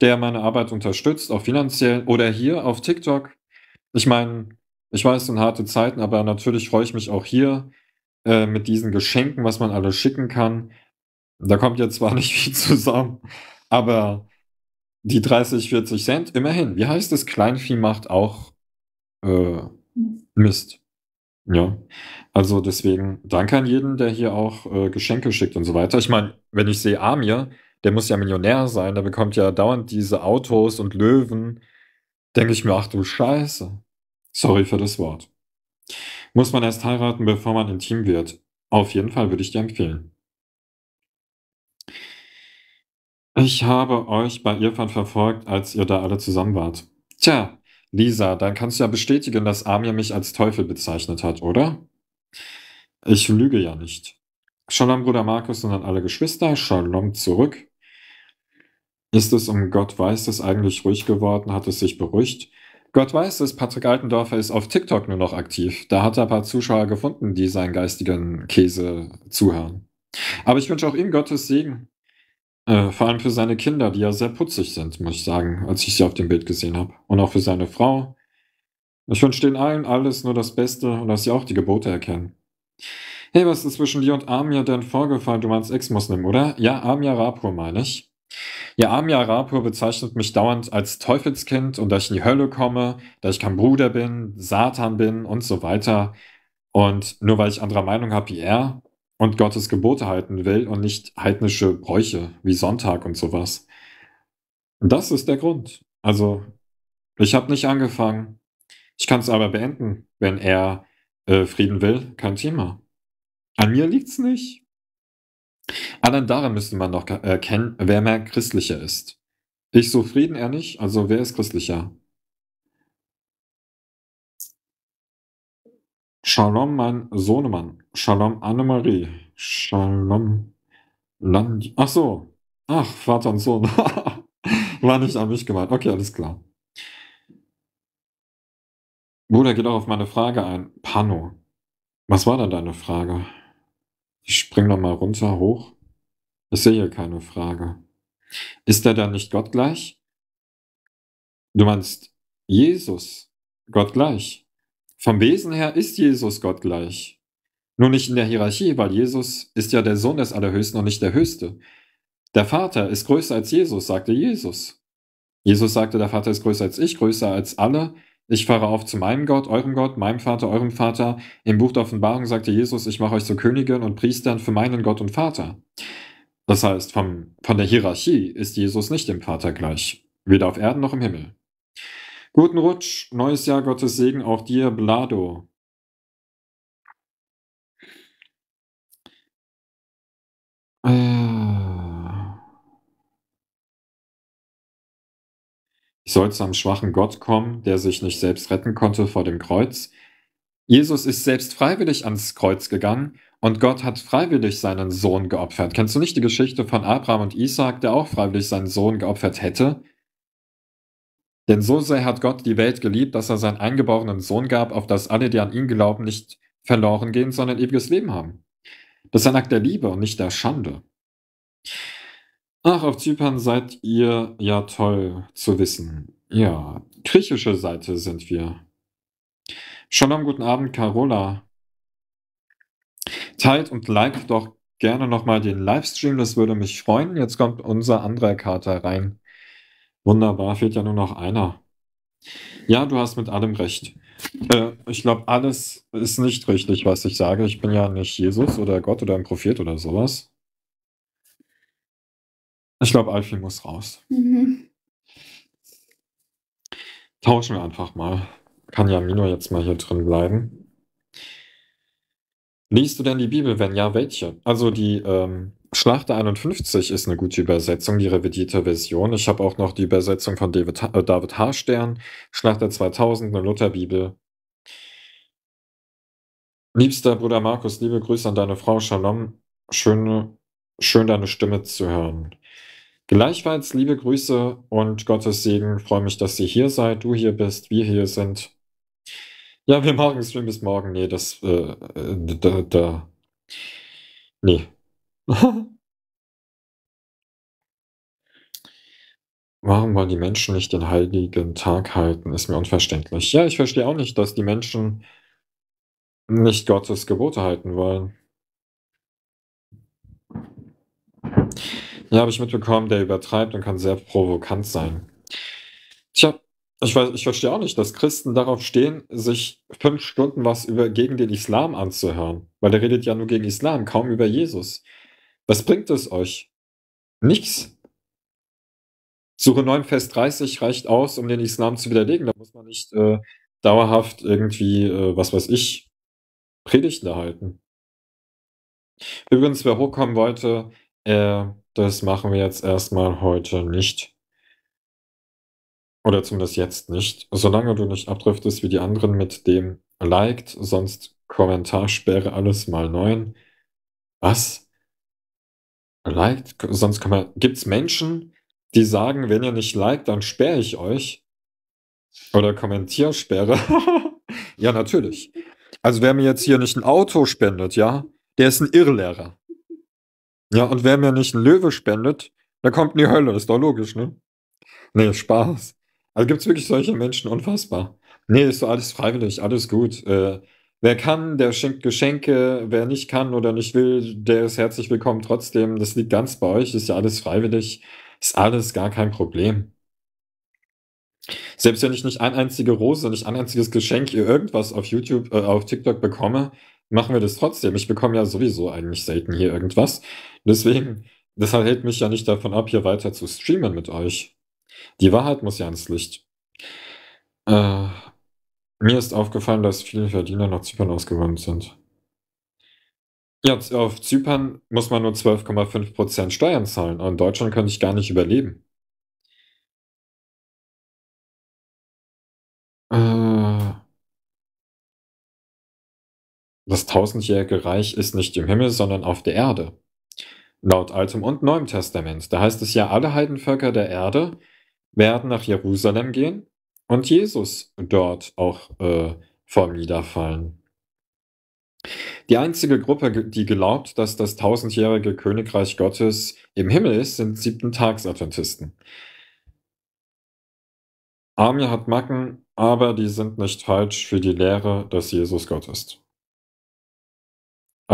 der meine Arbeit unterstützt, auch finanziell oder hier auf TikTok. Ich meine, ich weiß, es sind harte Zeiten, aber natürlich freue ich mich auch hier äh, mit diesen Geschenken, was man alles schicken kann. Da kommt ja zwar [laughs] nicht viel zusammen, aber die 30, 40 Cent, immerhin. Wie heißt es? Kleinvieh macht auch äh, Mist. Ja. Also deswegen danke an jeden, der hier auch äh, Geschenke schickt und so weiter. Ich meine, wenn ich sehe Amir, der muss ja Millionär sein, der bekommt ja dauernd diese Autos und Löwen. Denke ich mir, ach du Scheiße. Sorry für das Wort. Muss man erst heiraten, bevor man intim wird? Auf jeden Fall würde ich dir empfehlen. Ich habe euch bei Irfan verfolgt, als ihr da alle zusammen wart. Tja, Lisa, dann kannst du ja bestätigen, dass Amir mich als Teufel bezeichnet hat, oder? Ich lüge ja nicht. Shalom, Bruder Markus und an alle Geschwister. Shalom zurück. Ist es um Gott weiß es eigentlich ruhig geworden? Hat es sich beruhigt? Gott weiß es, Patrick Altendorfer ist auf TikTok nur noch aktiv. Da hat er ein paar Zuschauer gefunden, die seinen geistigen Käse zuhören. Aber ich wünsche auch ihm Gottes Segen. Äh, vor allem für seine Kinder, die ja sehr putzig sind, muss ich sagen, als ich sie auf dem Bild gesehen habe. Und auch für seine Frau. Ich wünsche den allen alles nur das Beste und dass sie auch die Gebote erkennen. Hey, was ist zwischen dir und Amir denn vorgefallen? Du meinst Ex-Muslim, oder? Ja, Amir Rapur meine ich. Ja, Amir Rapur bezeichnet mich dauernd als Teufelskind und da ich in die Hölle komme, da ich kein Bruder bin, Satan bin und so weiter. Und nur weil ich anderer Meinung habe wie er, und Gottes Gebote halten will und nicht heidnische Bräuche wie Sonntag und sowas. Das ist der Grund. Also, ich habe nicht angefangen. Ich kann es aber beenden, wenn er äh, Frieden will. Kein Thema. An mir liegt's nicht. Allein daran müsste man doch erkennen, wer mehr christlicher ist. Ich so Frieden, er nicht. Also, wer ist christlicher? Shalom, mein Sohnemann. Shalom Annemarie. Shalom Land. Ach so. Ach, Vater und Sohn. [laughs] War nicht an mich gemeint. Okay, alles klar. Bruder geht auch auf meine Frage ein. Pano. Was war denn deine Frage? Ich spring noch mal runter, hoch. Ich sehe hier keine Frage. Ist er dann nicht gottgleich? Du meinst Jesus, gottgleich? Vom Wesen her ist Jesus gottgleich. Nur nicht in der Hierarchie, weil Jesus ist ja der Sohn des Allerhöchsten und nicht der Höchste. Der Vater ist größer als Jesus, sagte Jesus. Jesus sagte, der Vater ist größer als ich, größer als alle. Ich fahre auf zu meinem Gott, eurem Gott, meinem Vater, eurem Vater. Im Buch der Offenbarung sagte Jesus, ich mache euch zu Königen und Priestern für meinen Gott und Vater. Das heißt, vom, von der Hierarchie ist Jesus nicht dem Vater gleich, weder auf Erden noch im Himmel. Guten Rutsch, neues Jahr Gottes Segen auch dir, Blado. soll zum schwachen Gott kommen, der sich nicht selbst retten konnte vor dem Kreuz. Jesus ist selbst freiwillig ans Kreuz gegangen und Gott hat freiwillig seinen Sohn geopfert. Kennst du nicht die Geschichte von Abraham und Isaac, der auch freiwillig seinen Sohn geopfert hätte? Denn so sehr hat Gott die Welt geliebt, dass er seinen eingeborenen Sohn gab, auf das alle, die an ihn glauben, nicht verloren gehen, sondern ewiges Leben haben. Das ist ein Akt der Liebe und nicht der Schande. Ach, auf Zypern seid ihr ja toll zu wissen. Ja, griechische Seite sind wir. Shalom, guten Abend, Carola. Teilt und liked doch gerne nochmal den Livestream, das würde mich freuen. Jetzt kommt unser anderer Kater rein. Wunderbar, fehlt ja nur noch einer. Ja, du hast mit allem recht. Äh, ich glaube, alles ist nicht richtig, was ich sage. Ich bin ja nicht Jesus oder Gott oder ein Prophet oder sowas. Ich glaube, Alfie muss raus. Mhm. Tauschen wir einfach mal. Kann ja Mino jetzt mal hier drin bleiben. Liest du denn die Bibel? Wenn ja, welche? Also die ähm, Schlacht 51 ist eine gute Übersetzung, die revidierte Version. Ich habe auch noch die Übersetzung von David, äh, David H. Stern, Schlacht 2000, eine Lutherbibel. Liebster Bruder Markus, liebe Grüße an deine Frau, Shalom. Schöne, schön deine Stimme zu hören. Gleichfalls liebe Grüße und Gottes Segen. Freue mich, dass ihr hier seid, du hier bist, wir hier sind. Ja, wir morgen streamen bis morgen. Nee, das, äh, äh da, da. Nee. [laughs] Warum wollen die Menschen nicht den heiligen Tag halten? Ist mir unverständlich. Ja, ich verstehe auch nicht, dass die Menschen nicht Gottes Gebote halten wollen. Ja, habe ich mitbekommen, der übertreibt und kann sehr provokant sein. Tja, ich, weiß, ich verstehe auch nicht, dass Christen darauf stehen, sich fünf Stunden was über, gegen den Islam anzuhören. Weil der redet ja nur gegen Islam, kaum über Jesus. Was bringt es euch? Nichts. Suche 9, Vers 30 reicht aus, um den Islam zu widerlegen. Da muss man nicht äh, dauerhaft irgendwie, äh, was weiß ich, Predigten erhalten. Übrigens, wer hochkommen wollte, äh, das machen wir jetzt erstmal heute nicht. Oder zumindest jetzt nicht. Solange du nicht abdriftest wie die anderen mit dem liked, sonst Kommentarsperre alles mal neun. Was? Liked? Sonst kann man. Gibt's Menschen, die sagen, wenn ihr nicht liked, dann sperre ich euch? Oder Kommentiersperre? [laughs] ja, natürlich. Also wer mir jetzt hier nicht ein Auto spendet, ja, der ist ein Irrlehrer. Ja, und wer mir nicht einen Löwe spendet, der kommt in die Hölle. Ist doch logisch, ne? Nee, Spaß. Also gibt es wirklich solche Menschen, unfassbar. Nee, ist so alles freiwillig, alles gut. Äh, wer kann, der schenkt Geschenke. Wer nicht kann oder nicht will, der ist herzlich willkommen trotzdem. Das liegt ganz bei euch, ist ja alles freiwillig. Ist alles gar kein Problem. Selbst wenn ich nicht ein einzige Rose, nicht ein einziges Geschenk, irgendwas auf YouTube, äh, auf TikTok bekomme, machen wir das trotzdem. Ich bekomme ja sowieso eigentlich selten hier irgendwas. Deswegen, das hält mich ja nicht davon ab, hier weiter zu streamen mit euch. Die Wahrheit muss ja ans Licht. Äh, mir ist aufgefallen, dass viele Verdiener nach Zypern ausgewandert sind. Ja, auf Zypern muss man nur 12,5% Steuern zahlen. Und in Deutschland könnte ich gar nicht überleben. Das tausendjährige Reich ist nicht im Himmel, sondern auf der Erde. Laut Altem und Neuem Testament, da heißt es ja, alle Heidenvölker der Erde werden nach Jerusalem gehen und Jesus dort auch äh, vom Niederfallen. Die einzige Gruppe, die glaubt, dass das tausendjährige Königreich Gottes im Himmel ist, sind Siebten-Tags-Adventisten. Amir hat Macken, aber die sind nicht falsch für die Lehre, dass Jesus Gott ist.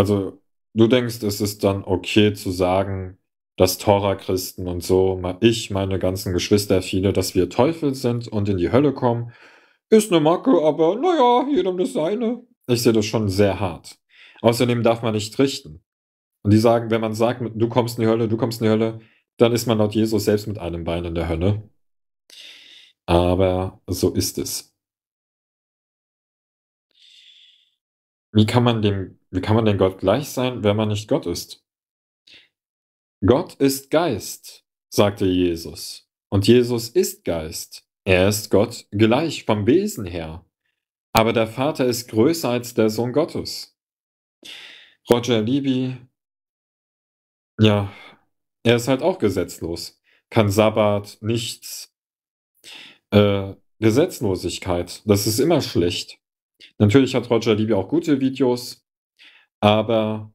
Also du denkst, es ist dann okay zu sagen, dass Tora-Christen und so, ich, meine ganzen Geschwister, viele, dass wir Teufel sind und in die Hölle kommen. Ist eine Macke, aber naja, jedem das seine. Ich sehe das schon sehr hart. Außerdem darf man nicht richten. Und die sagen, wenn man sagt, du kommst in die Hölle, du kommst in die Hölle, dann ist man laut Jesus selbst mit einem Bein in der Hölle. Aber so ist es. Wie kann man dem, wie kann man denn Gott gleich sein, wenn man nicht Gott ist? Gott ist Geist, sagte Jesus. Und Jesus ist Geist. Er ist Gott gleich vom Wesen her. Aber der Vater ist größer als der Sohn Gottes. Roger Libby, ja, er ist halt auch gesetzlos. Kann Sabbat, nichts. Äh, Gesetzlosigkeit, das ist immer schlecht. Natürlich hat Roger Liebe auch gute Videos, aber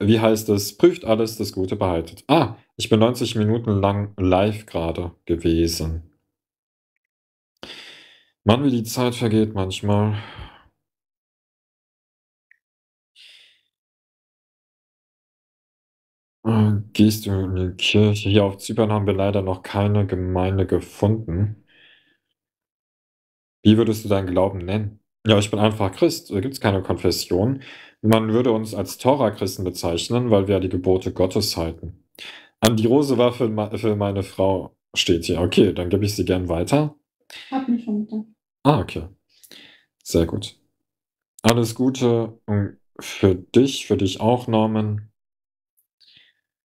wie heißt es? Prüft alles, das Gute behaltet. Ah, ich bin 90 Minuten lang live gerade gewesen. Mann, wie die Zeit vergeht manchmal. Gehst du in die Kirche? Hier auf Zypern haben wir leider noch keine Gemeinde gefunden. Wie würdest du deinen Glauben nennen? Ja, ich bin einfach Christ, da gibt es keine Konfession. Man würde uns als Tora-Christen bezeichnen, weil wir die Gebote Gottes halten. An die Rose war für, ma- für meine Frau, steht hier. Okay, dann gebe ich sie gern weiter. Hab mich schon wieder. Ah, okay. Sehr gut. Alles Gute für dich, für dich auch, Norman.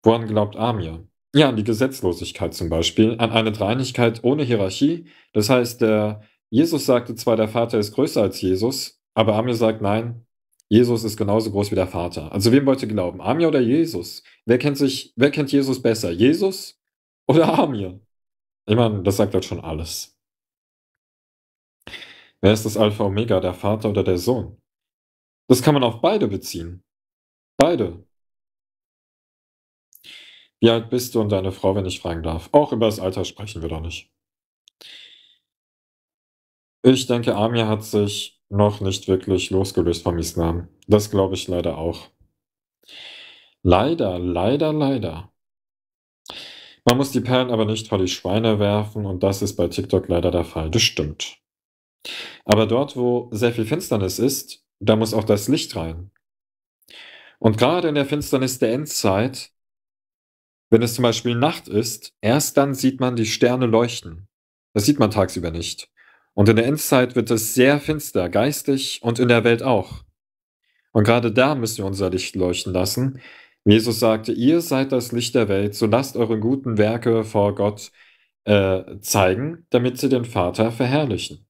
Woran glaubt Amir? Ja, an die Gesetzlosigkeit zum Beispiel, an eine Dreinigkeit ohne Hierarchie. Das heißt, der Jesus sagte zwar, der Vater ist größer als Jesus, aber Amir sagt, nein, Jesus ist genauso groß wie der Vater. Also wem wollt ihr glauben? Amir oder Jesus? Wer kennt sich, wer kennt Jesus besser? Jesus oder Amir? Ich meine, das sagt halt schon alles. Wer ist das Alpha Omega, der Vater oder der Sohn? Das kann man auf beide beziehen. Beide. Wie alt bist du und deine Frau, wenn ich fragen darf? Auch über das Alter sprechen wir doch nicht. Ich denke, Amir hat sich noch nicht wirklich losgelöst vom Islam. Das glaube ich leider auch. Leider, leider, leider. Man muss die Perlen aber nicht vor die Schweine werfen und das ist bei TikTok leider der Fall. Das stimmt. Aber dort, wo sehr viel Finsternis ist, da muss auch das Licht rein. Und gerade in der Finsternis der Endzeit, wenn es zum Beispiel Nacht ist, erst dann sieht man die Sterne leuchten. Das sieht man tagsüber nicht. Und in der Endzeit wird es sehr finster, geistig und in der Welt auch. Und gerade da müssen wir unser Licht leuchten lassen. Jesus sagte, ihr seid das Licht der Welt, so lasst eure guten Werke vor Gott äh, zeigen, damit sie den Vater verherrlichen.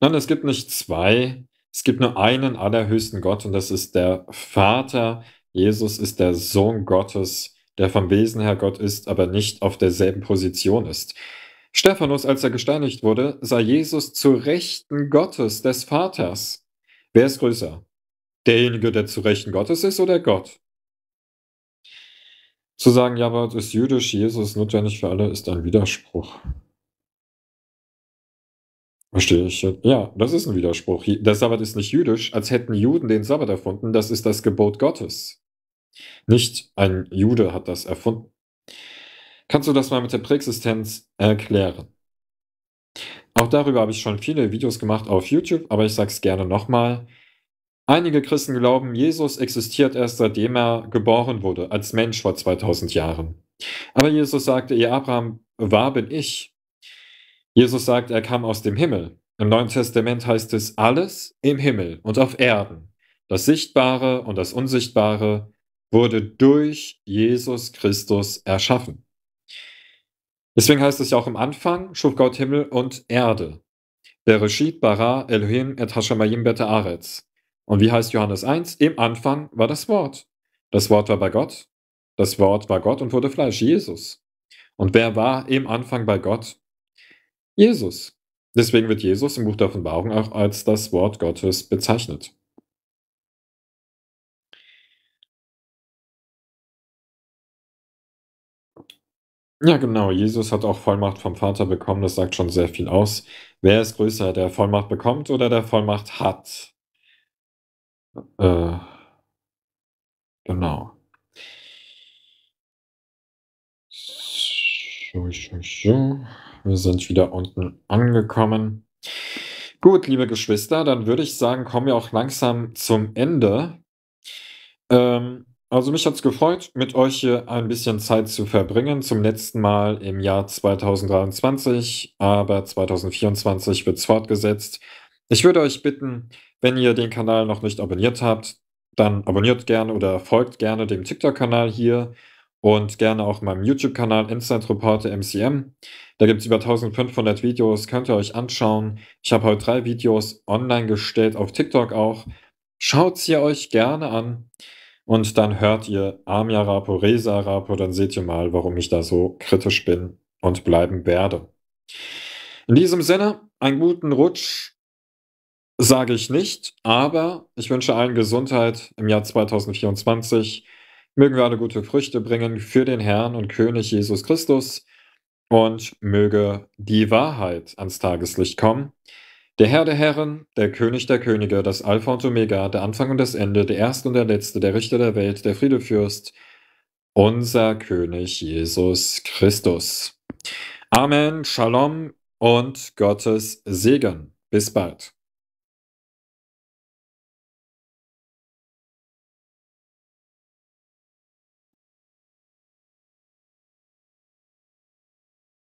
Nein, es gibt nicht zwei, es gibt nur einen allerhöchsten Gott und das ist der Vater. Jesus ist der Sohn Gottes, der vom Wesen her Gott ist, aber nicht auf derselben Position ist. Stephanus, als er gesteinigt wurde, sah Jesus zu Rechten Gottes, des Vaters. Wer ist größer? Derjenige, der zu Rechten Gottes ist oder Gott? Zu sagen, ja, aber ist jüdisch, Jesus notwendig für alle, ist ein Widerspruch. Verstehe ich. Ja, das ist ein Widerspruch. Der Sabbat ist nicht jüdisch, als hätten Juden den Sabbat erfunden. Das ist das Gebot Gottes. Nicht ein Jude hat das erfunden. Kannst du das mal mit der Präexistenz erklären? Auch darüber habe ich schon viele Videos gemacht auf YouTube, aber ich sage es gerne nochmal. Einige Christen glauben, Jesus existiert erst seitdem er geboren wurde, als Mensch vor 2000 Jahren. Aber Jesus sagte, ihr Abraham, wahr bin ich. Jesus sagt, er kam aus dem Himmel. Im Neuen Testament heißt es alles im Himmel und auf Erden. Das Sichtbare und das Unsichtbare wurde durch Jesus Christus erschaffen. Deswegen heißt es ja auch im Anfang, schuf Gott Himmel und Erde. Bereshit bara Elohim et hashamayim bete aretz. Und wie heißt Johannes 1? Im Anfang war das Wort. Das Wort war bei Gott. Das Wort war Gott und wurde Fleisch, Jesus. Und wer war im Anfang bei Gott? Jesus. Deswegen wird Jesus im Buch der Offenbarung auch als das Wort Gottes bezeichnet. Ja, genau. Jesus hat auch Vollmacht vom Vater bekommen. Das sagt schon sehr viel aus. Wer ist größer, der Vollmacht bekommt oder der Vollmacht hat? Äh, genau. Wir sind wieder unten angekommen. Gut, liebe Geschwister, dann würde ich sagen, kommen wir auch langsam zum Ende. Ähm, also mich hat's gefreut, mit euch hier ein bisschen Zeit zu verbringen. Zum letzten Mal im Jahr 2023, aber 2024 wird's fortgesetzt. Ich würde euch bitten, wenn ihr den Kanal noch nicht abonniert habt, dann abonniert gerne oder folgt gerne dem TikTok-Kanal hier und gerne auch meinem YouTube-Kanal Instant Reporter MCM. Da gibt's über 1500 Videos, könnt ihr euch anschauen. Ich habe heute drei Videos online gestellt, auf TikTok auch. Schaut sie euch gerne an. Und dann hört ihr Amia Rapo, Reza Rapo, dann seht ihr mal, warum ich da so kritisch bin und bleiben werde. In diesem Sinne, einen guten Rutsch sage ich nicht, aber ich wünsche allen Gesundheit im Jahr 2024. Mögen wir alle gute Früchte bringen für den Herrn und König Jesus Christus und möge die Wahrheit ans Tageslicht kommen. Der Herr der Herren, der König der Könige, das Alpha und Omega, der Anfang und das Ende, der Erste und der Letzte, der Richter der Welt, der Friedefürst, unser König Jesus Christus. Amen, Shalom und Gottes Segen. Bis bald.